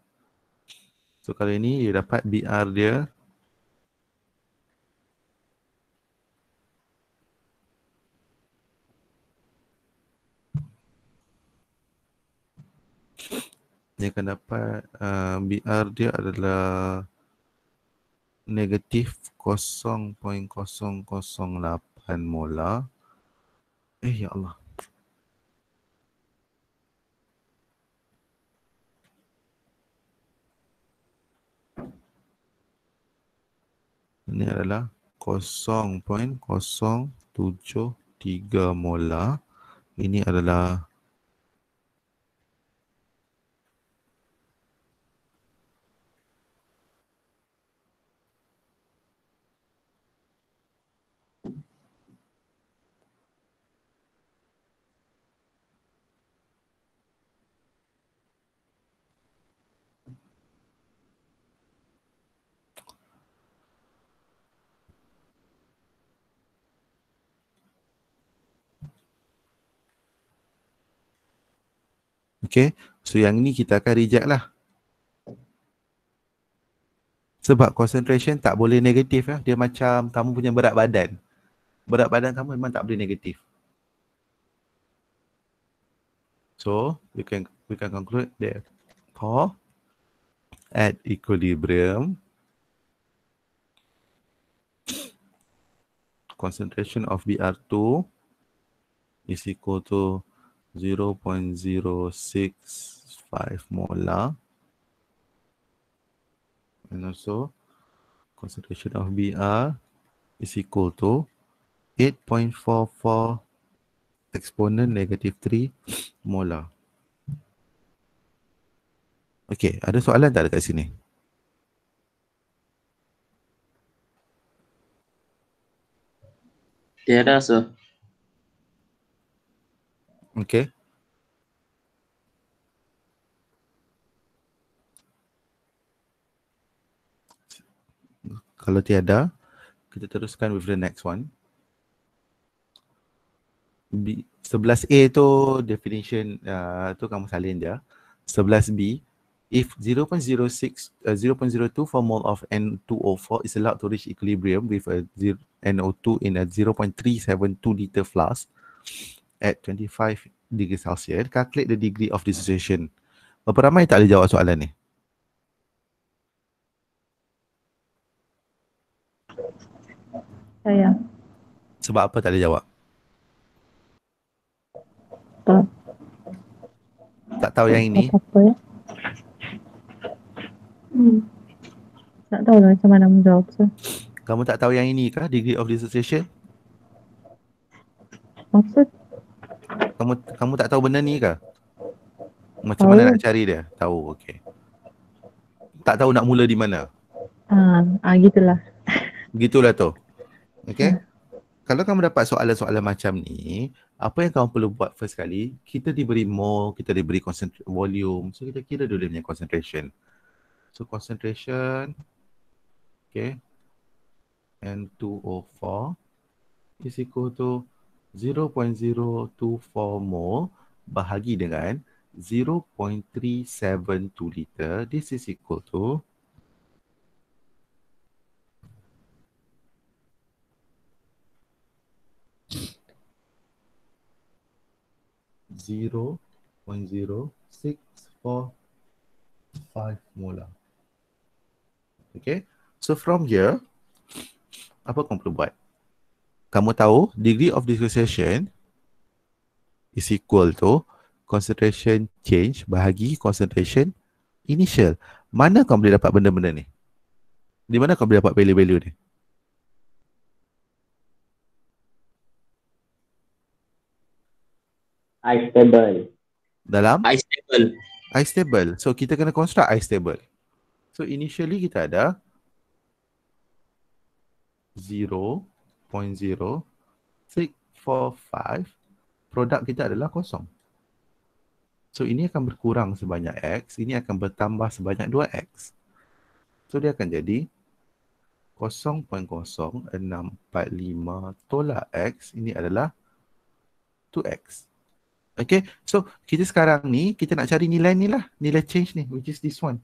A: So kalau ini dia dapat BR dia dia akan dapat uh, BR dia adalah negatif 0.008 mola. Eh ya Allah. ini adalah 0.073 molar. Ini adalah Okay. So yang ni kita akan reject lah. Sebab concentration tak boleh negatif lah. Dia macam kamu punya berat badan. Berat badan kamu memang tak boleh negatif. So, we can we can conclude that for at equilibrium concentration of Br2 is equal to 0.065 molar and also concentration of Br is equal to 8.44 exponent negative 3 molar. Okay, ada soalan tak dekat sini?
C: Tiada, sir.
A: Okay. Kalau tiada, kita teruskan with the next one. B, 11A tu definition uh, tu kamu salin dia. 11B, if 0.06, uh, 0.02 formal of N2O4 is allowed to reach equilibrium with a zero, NO2 in a 0.372 liter flask, at 25 degree Celsius, calculate the degree of dissociation. Berapa ramai tak boleh jawab soalan ni? Saya. Sebab apa tak boleh jawab? Tak. Tak tahu tak yang tak ini?
C: Apa ya? hmm. Tak tahu lah macam mana menjawab. So.
A: Kamu tak tahu yang ini kah? Degree of dissociation? Maksud kamu kamu tak tahu benda ni ke? Macam oh. mana nak cari dia? Tahu, okey. Tak tahu nak mula di mana? Ah, ah gitulah. Gitulah tu. Okey. Ah. Kalau kamu dapat soalan-soalan macam ni, apa yang kamu perlu buat first kali? Kita diberi more, kita diberi concentra- volume. So kita kira dulu dia punya concentration. So concentration okey. N204 2 is equal to 0.024 mol bahagi dengan 0.372 liter. This is equal to 0.0645 mola. Okay. So from here, apa kau perlu buat? kamu tahu degree of dissociation is equal to concentration change bahagi concentration initial. Mana kau boleh dapat benda-benda ni? Di mana kau boleh dapat value-value ni?
C: I stable.
A: Dalam? I stable. I stable. So kita kena construct I stable. So initially kita ada zero 0.0645 produk kita adalah kosong. So ini akan berkurang sebanyak x, ini akan bertambah sebanyak 2x. So dia akan jadi 0.0645 tolak x ini adalah 2x. Okay, so kita sekarang ni kita nak cari nilai ni lah, nilai change ni which is this one.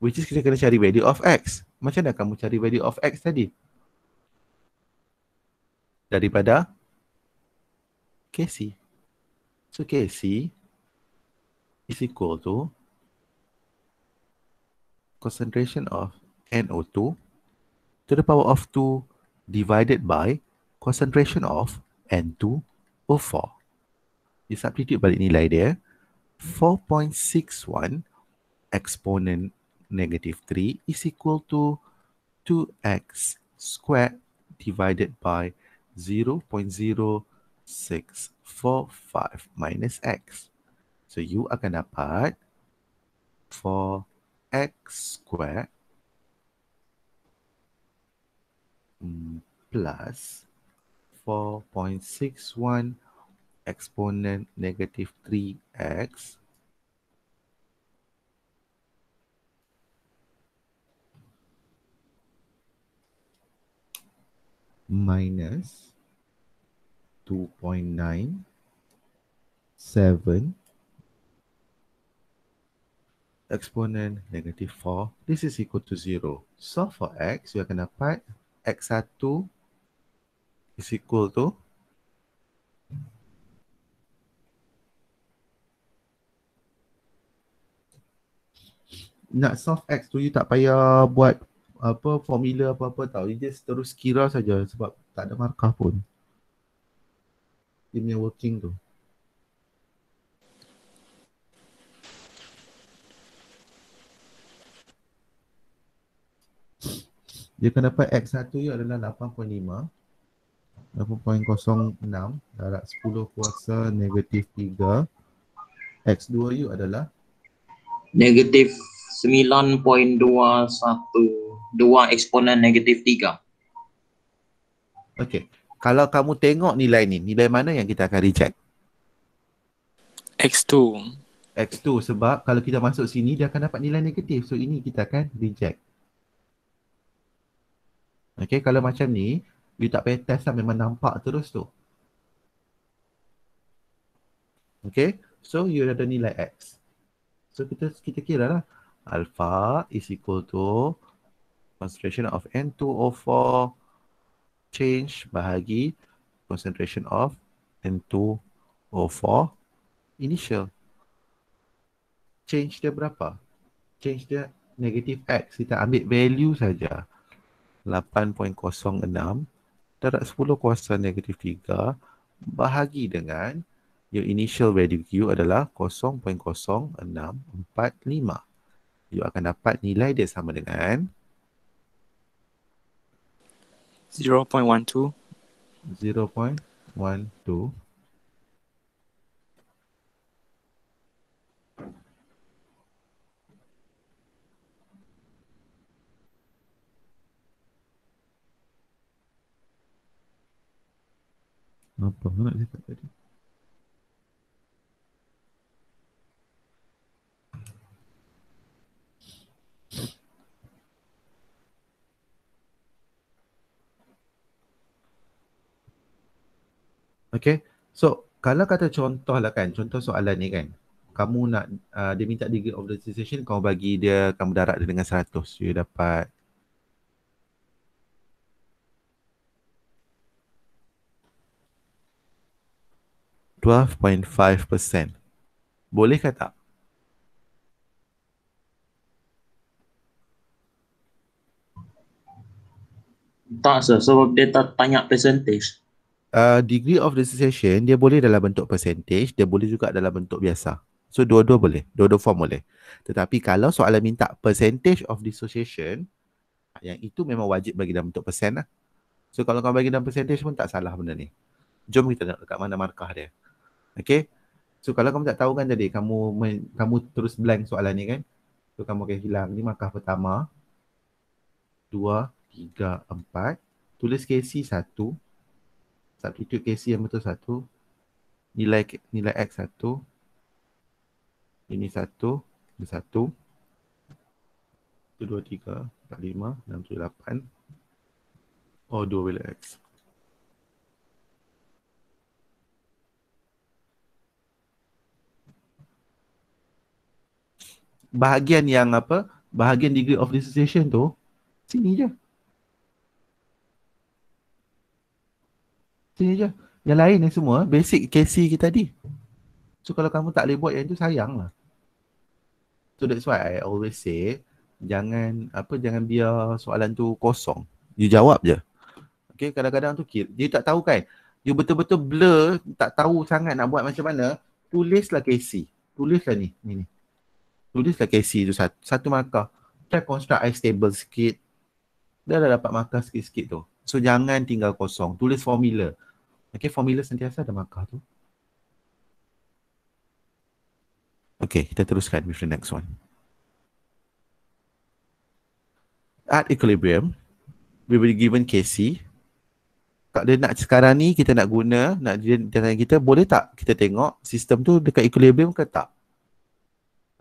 A: Which is kita kena cari value of x. Macam mana kamu cari value of x tadi? daripada KC. So KC is equal to concentration of NO2 to the power of 2 divided by concentration of N2O4. You substitute balik nilai dia. 4.61 exponent negative 3 is equal to 2x squared divided by 2. 0.0645 minus x. So you are gonna put 4x squared mm, plus 4.61 exponent negative 3x minus 2.97 exponent negative 4. This is equal to 0. So for x, you akan dapat x1 is equal to nak solve x tu you tak payah buat apa formula apa-apa tau you just terus kira saja sebab tak ada markah pun 2.97 team yang working tu. Dia akan dapat X1 dia adalah 8.5 8.06 darab 10 kuasa negatif 3 X2 you adalah negatif
C: 9.21 9.212 eksponen negatif 3
A: Okay kalau kamu tengok nilai ni, nilai mana yang kita akan reject? X2. X2 sebab kalau kita masuk sini dia akan dapat nilai negatif. So ini kita akan reject. Okay, kalau macam ni, you tak payah test lah memang nampak terus tu. Okay, so you ada nilai X. So kita kita kira lah. Alpha is equal to concentration of N2O4 change bahagi concentration of N2O4 initial. Change dia berapa? Change dia negative X. Kita ambil value saja. 8.06 darab 10 kuasa negatif 3 bahagi dengan your initial value Q adalah 0.0645. You akan dapat nilai dia sama dengan 0.0645.
B: Zero point one
A: two. Zero point one two.
C: Apa nak cakap tadi?
A: Okay. So, kalau kata contoh lah kan, contoh soalan ni kan. Kamu nak, uh, dia minta degree of decision, kau bagi dia, kamu darat dia dengan 100. You dapat Twelve point five percent. Boleh kata? Tak so sebab dia tak
C: tanya percentage.
A: Uh, degree of dissociation dia boleh dalam bentuk percentage, dia boleh juga dalam bentuk biasa. So dua-dua boleh, dua-dua form boleh. Tetapi kalau soalan minta percentage of dissociation, yang itu memang wajib bagi dalam bentuk persen lah. So kalau kau bagi dalam percentage pun tak salah benda ni. Jom kita tengok dekat mana markah dia. Okay. So kalau kamu tak tahu kan jadi kamu men, kamu terus blank soalan ni kan. So kamu akan hilang. Ni markah pertama. Dua, tiga, empat. Tulis KC satu substitute KC yang betul satu nilai nilai X satu ini satu ini satu itu dua tiga empat lima enam tujuh lapan oh dua bilik X bahagian yang apa bahagian degree of dissociation tu sini je sini je yang lain ni semua basic KC kita tadi so kalau kamu tak boleh buat yang tu sayang lah so that's why I always say jangan apa jangan biar soalan tu kosong you jawab je okay kadang-kadang tu dia tak tahu kan you betul-betul blur tak tahu sangat nak buat macam mana tulislah KC tulislah ni ni ni tulislah KC tu satu, satu markah try construct I stable sikit dia dah dapat markah sikit-sikit tu so jangan tinggal kosong tulis formula Okay, formula sentiasa ada markah tu. Okay, kita teruskan with the next one. At equilibrium, we will be given KC. Kak dia nak sekarang ni kita nak guna, nak dia, dia tanya kita boleh tak kita tengok sistem tu dekat equilibrium ke tak?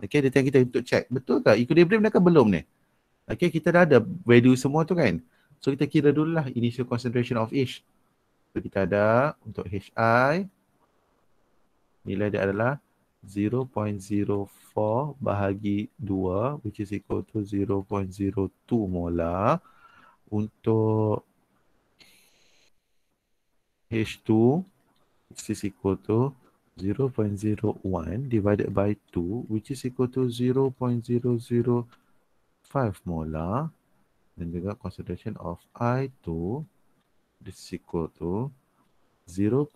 A: Okay, dia tanya kita untuk check. Betul tak? equilibrium dah ke kan belum ni? Okay, kita dah ada value semua tu kan? So kita kira dululah initial concentration of H di kadar untuk HI nilai dia adalah 0.04 bahagi 2 which is equal to 0.02 molar untuk H2 which is equal to 0.01 divided by 2 which is equal to 0.005 molar dan juga concentration of I2 this is equal to 0.03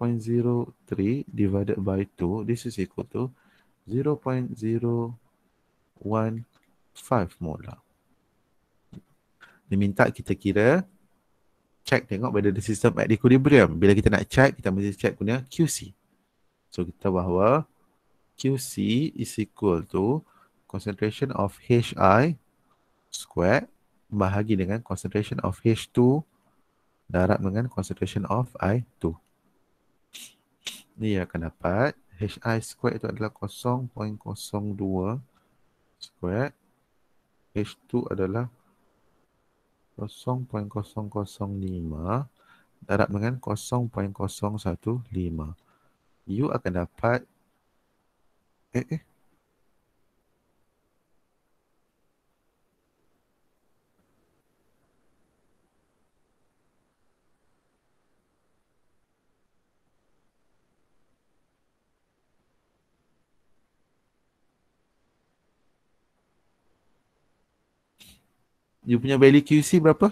A: divided by 2 this is equal to 0.015 molar diminta kita kira check tengok whether the system at equilibrium bila kita nak check kita mesti check punya QC so kita bahawa QC is equal to concentration of HI square bahagi dengan concentration of H2 darab dengan concentration of I2. Ini yang akan dapat. HI square itu adalah 0.02 square. H2 adalah 0.005 darab dengan 0.015. U akan dapat eh eh You punya value QC berapa?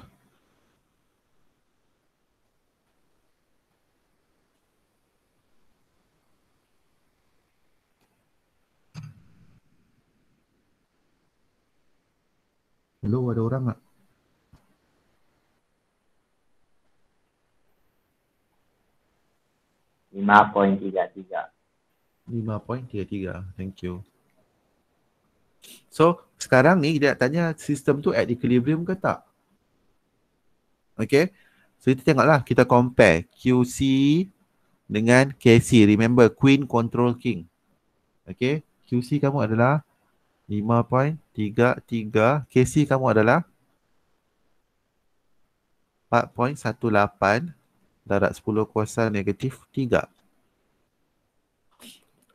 A: Hello, ada orang tak?
C: Lima point tiga tiga.
A: Lima point tiga tiga. Thank you. So sekarang ni dia nak tanya sistem tu at equilibrium ke tak? Okay. So kita tengoklah kita compare QC dengan KC. Remember queen control king. Okay. QC kamu adalah 5.33. KC kamu adalah 4.18 darat 10 kuasa negatif 3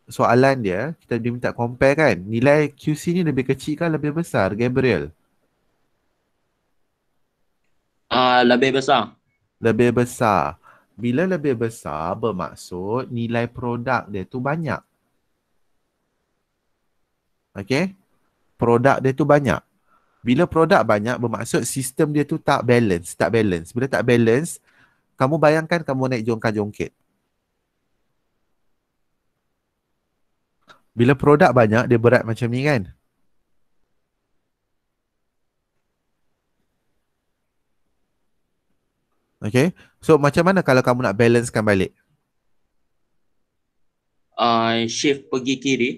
A: soalan dia, kita dia minta compare kan. Nilai QC ni lebih kecil kan lebih besar, Gabriel?
C: Ah, uh, lebih besar.
A: Lebih besar. Bila lebih besar bermaksud nilai produk dia tu banyak. Okay? Produk dia tu banyak. Bila produk banyak bermaksud sistem dia tu tak balance, tak balance. Bila tak balance, kamu bayangkan kamu naik jongkang jongkit. Bila produk banyak dia berat macam ni kan Okay So macam mana kalau kamu nak balancekan balik
C: uh, Shift pergi
A: kiri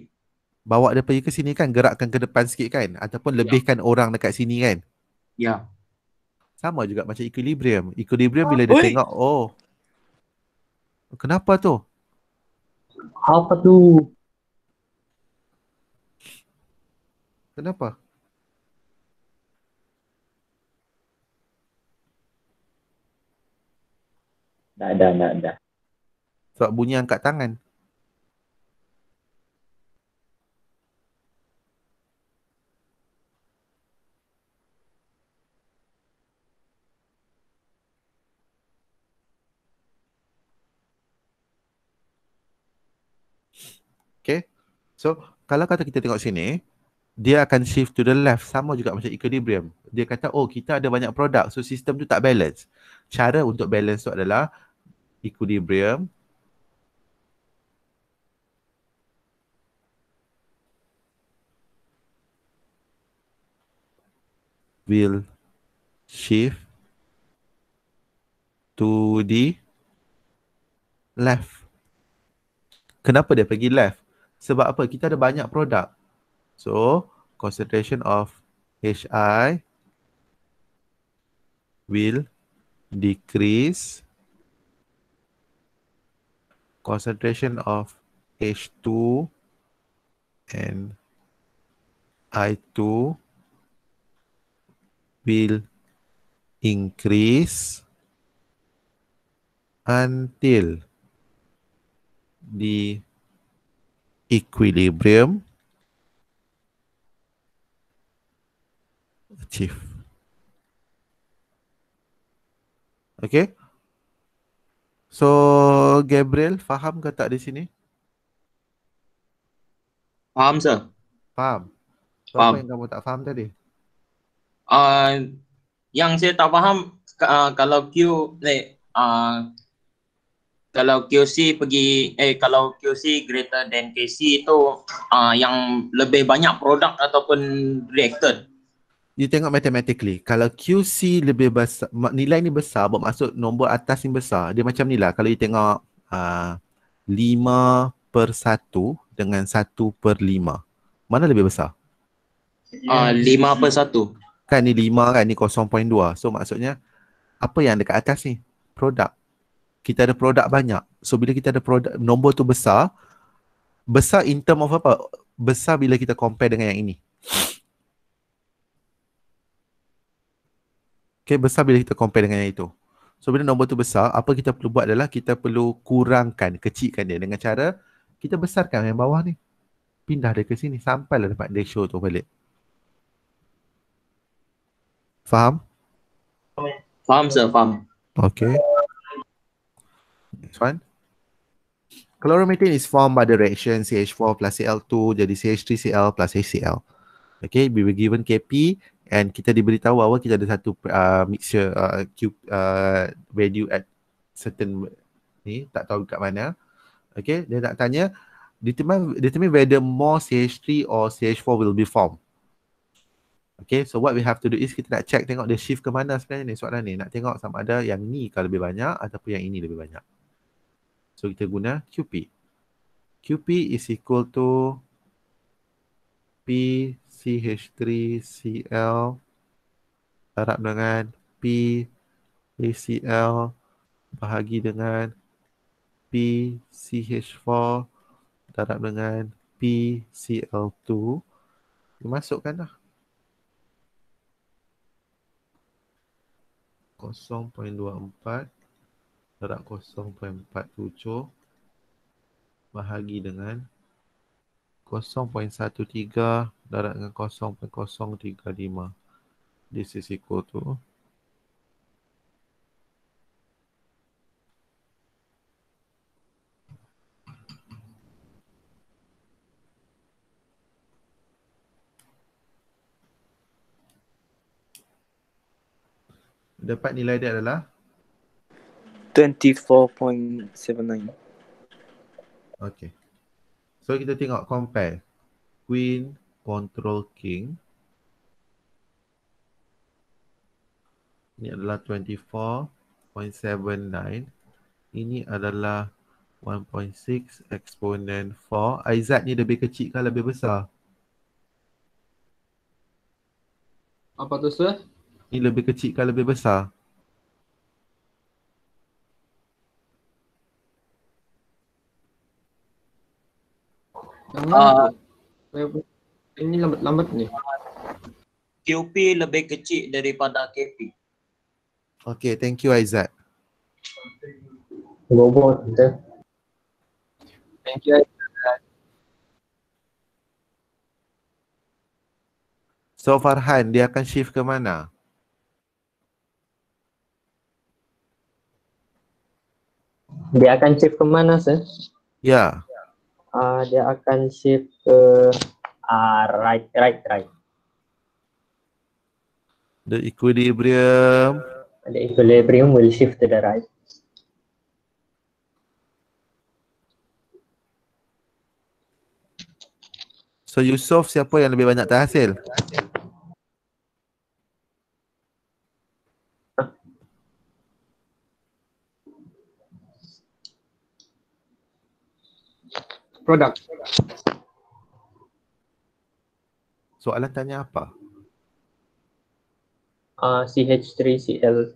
A: Bawa dia pergi ke sini kan Gerakkan ke depan sikit kan Ataupun ya. lebihkan yeah. orang dekat sini kan Ya yeah. Sama juga macam equilibrium Equilibrium bila dia Oi. tengok Oh Kenapa tu? Apa tu? Kenapa? Tak ada, tak ada. Sebab bunyi angkat tangan. Okay. So, kalau kata kita tengok sini, dia akan shift to the left sama juga macam equilibrium dia kata oh kita ada banyak produk so sistem tu tak balance cara untuk balance tu adalah equilibrium will shift to the left. Kenapa dia pergi left? Sebab apa? Kita ada banyak produk. So concentration of HI will decrease. Concentration of H2 and I2 will increase until the equilibrium achieve. Okay. So Gabriel, faham ke tak di sini? Faham sir. Faham. So, faham. Apa yang kamu tak faham tadi?
C: Uh, yang saya tak faham uh, kalau Q ni uh, kalau QC pergi eh kalau QC greater than KC itu uh, yang lebih banyak produk ataupun reactor
A: you tengok mathematically kalau QC lebih besar nilai ni besar bermaksud nombor atas ni besar dia macam ni lah kalau you tengok ah, lima uh, per satu dengan satu per lima mana lebih besar?
C: Ah, lima uh, per satu
A: kan ni lima kan ni 0.2 so maksudnya apa yang dekat atas ni? produk kita ada produk banyak so bila kita ada produk nombor tu besar besar in term of apa? besar bila kita compare dengan yang ini Okay, besar bila kita compare dengan yang itu. So, bila nombor tu besar, apa kita perlu buat adalah kita perlu kurangkan, kecilkan dia dengan cara kita besarkan yang bawah ni. Pindah dia ke sini, sampailah dapat ratio tu balik. Faham?
C: Faham, sir. Faham.
A: Okay. Next one. Chloromethane is formed by the reaction CH4 plus Cl2 jadi CH3Cl plus HCl. Okay, we were given Kp and kita diberitahu awal kita ada satu uh, mixture uh, cube uh, value at certain ni tak tahu kat mana okay dia nak tanya determine determine whether more CH3 or CH4 will be formed okay so what we have to do is kita nak check tengok dia shift ke mana sebenarnya ni soalan ni nak tengok sama ada yang ni kalau lebih banyak ataupun yang ini lebih banyak so kita guna QP QP is equal to P CH3Cl darab dengan PACl bahagi dengan PCH4 darab dengan PCl2 dimasukkanlah 0.24 darab 0.47 bahagi dengan 0.13 darat dengan 0.035 this is equal to dapat nilai dia adalah 24.79 Okay. So kita tengok compare Queen control king. Ini adalah 24.79. Ini adalah 1.6 exponent 4. Aizat ni lebih kecil ke lebih besar? Apa tu, sir? Ini lebih kecil ke lebih besar? Uh, ini lambat-lambat ni.
C: QP lebih kecil daripada KP.
A: Okay, thank you Aizat. Robot, thank you. So Farhan, dia akan shift ke mana?
C: Dia akan shift ke mana, sir?
A: Ya. Yeah.
C: Uh, dia akan shift ke Ah, right, right, right.
A: The equilibrium. The equilibrium will shift to the right. So Yusof, siapa yang lebih banyak terhasil? product. product. Soalan tanya apa?
C: Uh, ah, CH3Cl.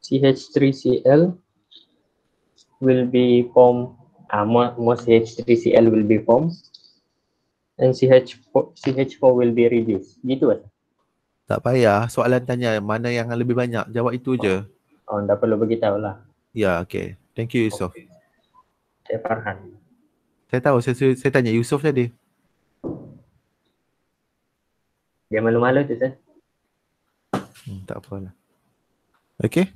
A: CH3Cl
C: will be formed, uh, ah, most CH3Cl will be formed and CH4, CH4 will be reduced. Gitu kan?
A: Tak payah. Soalan tanya mana yang lebih banyak. Jawab itu je. Oh,
C: tak perlu beritahu
A: lah. Ya, yeah, okay. Thank you, Yusof. Okay.
C: Saya Farhan.
A: Saya tahu. Saya, saya tanya Yusof tadi.
C: Dia malu-malu tu, sah.
A: Hmm, tak lah. Okay.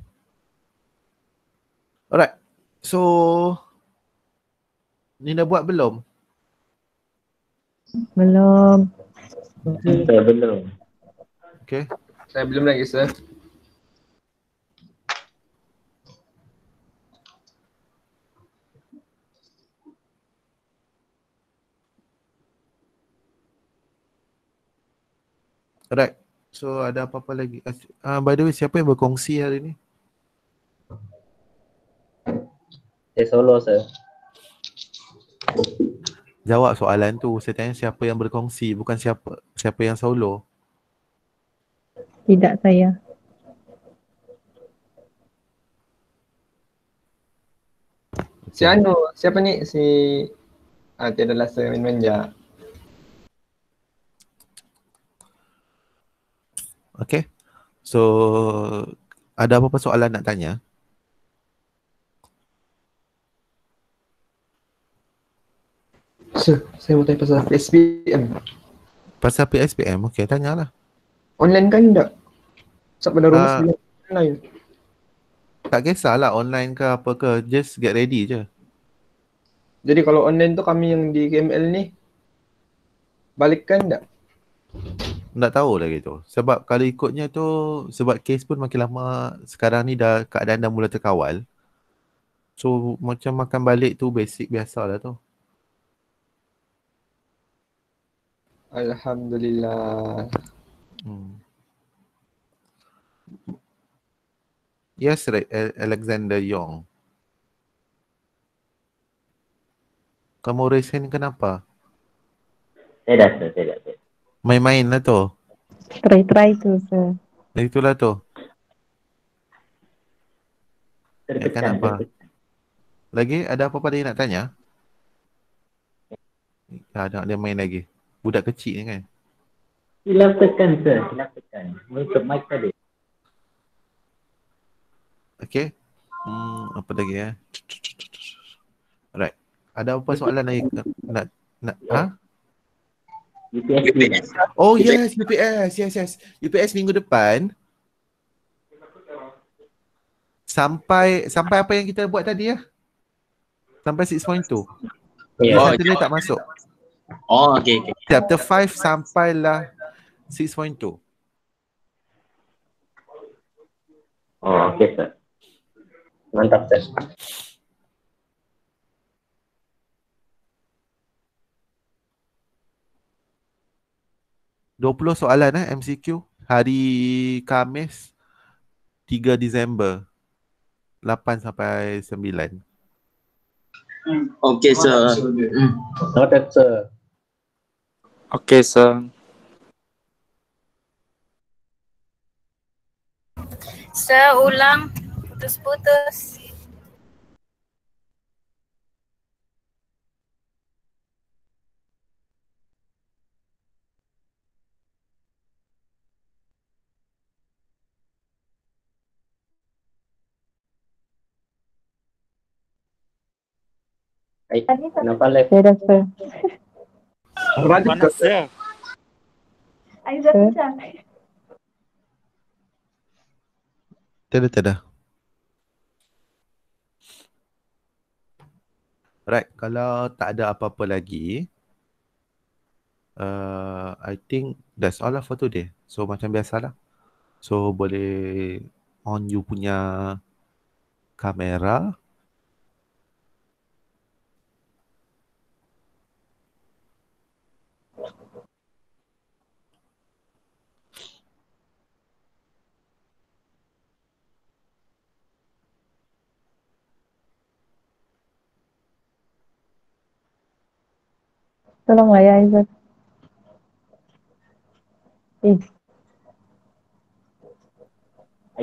A: Alright. So, ni dah buat belum?
C: Belum.
A: Okay. Saya belum. Okay. Saya belum lagi, sah. Alright. So ada apa-apa lagi? Uh, by the way, siapa yang berkongsi hari ni?
C: Saya eh, hey, solo, sir.
A: Jawab soalan tu. Saya tanya siapa yang berkongsi, bukan siapa siapa yang solo.
C: Tidak saya.
B: Si Anu, siapa ni? Si... Ah, tiada rasa main-main
A: Okay. So, ada apa-apa soalan nak tanya?
B: Sir, saya mau tanya pasal
A: PSPM. Pasal PSPM? Okay, tanyalah.
B: Online kan tak? Sebab ada rumah ah. sebenarnya.
A: Tak kisahlah online ke apa ke, just get ready je. Jadi kalau online tu kami yang di KML ni, balikkan tak? Tak tahu lah gitu. Sebab kalau ikutnya tu, sebab kes pun makin lama sekarang ni dah keadaan dah mula terkawal. So macam makan balik tu basic biasa lah tu. Alhamdulillah. Hmm. Yes, right. Alexander Yong. Kamu resin kenapa?
C: Tidak, tidak
A: main-main lah tu. Try-try tu, sir. Dari itulah tu. Ya, apa? Lagi ada apa-apa dia nak tanya? Tak ah, ada, dia main lagi. Budak kecil ni kan?
C: Hilaf tekan, sir. Hilaf tekan. Menutup mic tadi.
A: Okay. Hmm, apa lagi ya? Alright. Ada apa soalan lagi nak nak ha? UPS. Oh yes, UPS. Yes, yes. UPS minggu depan. Sampai sampai apa yang kita buat tadi ya? Sampai 6.2. Oh, Saturday tak masuk. Oh, okey. okay. Chapter 5 sampailah 6.2. Oh, okay, sir. Mantap, sir. 20 soalan eh MCQ hari Khamis 3 Disember 8 sampai 9.
C: Hmm. Okay, sir. Hmm. Not that, sir.
B: Okay, sir.
C: Sir, ulang. Putus-putus. Baik. Nampak live. Saya rasa. Panas ke? ya. Aizah eh? pecah.
A: Tiada, Right, kalau tak ada apa-apa lagi, uh, I think that's all lah for today. So, macam biasalah. So, boleh on you punya kamera. Tolong lah ya Izzat. Eh.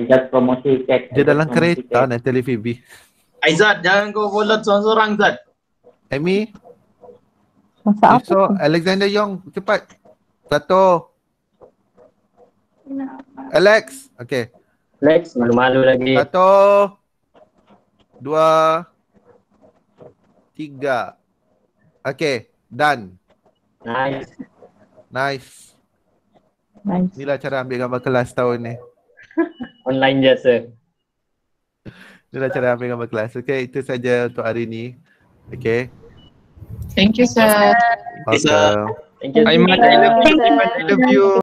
C: Izzat promosi cat. Dia dalam kereta
A: nak televisi. Aizat, jangan kau bolot seorang-seorang, Zat. Amy? Masa apa? So, Alexander Yong, cepat. Satu. Alex, okay.
C: Alex, malu-malu lagi. Satu.
A: Dua. Tiga. Okay. Done. Nice. Nice. Nice. Inilah cara ambil gambar kelas tahun ni. Online je, sir. Inilah cara ambil gambar kelas. Okay, itu saja untuk hari ni. Okay.
C: Thank you, sir.
A: Thank you, sir. Thank you, sir. Thank you, sir. I love you. I love you.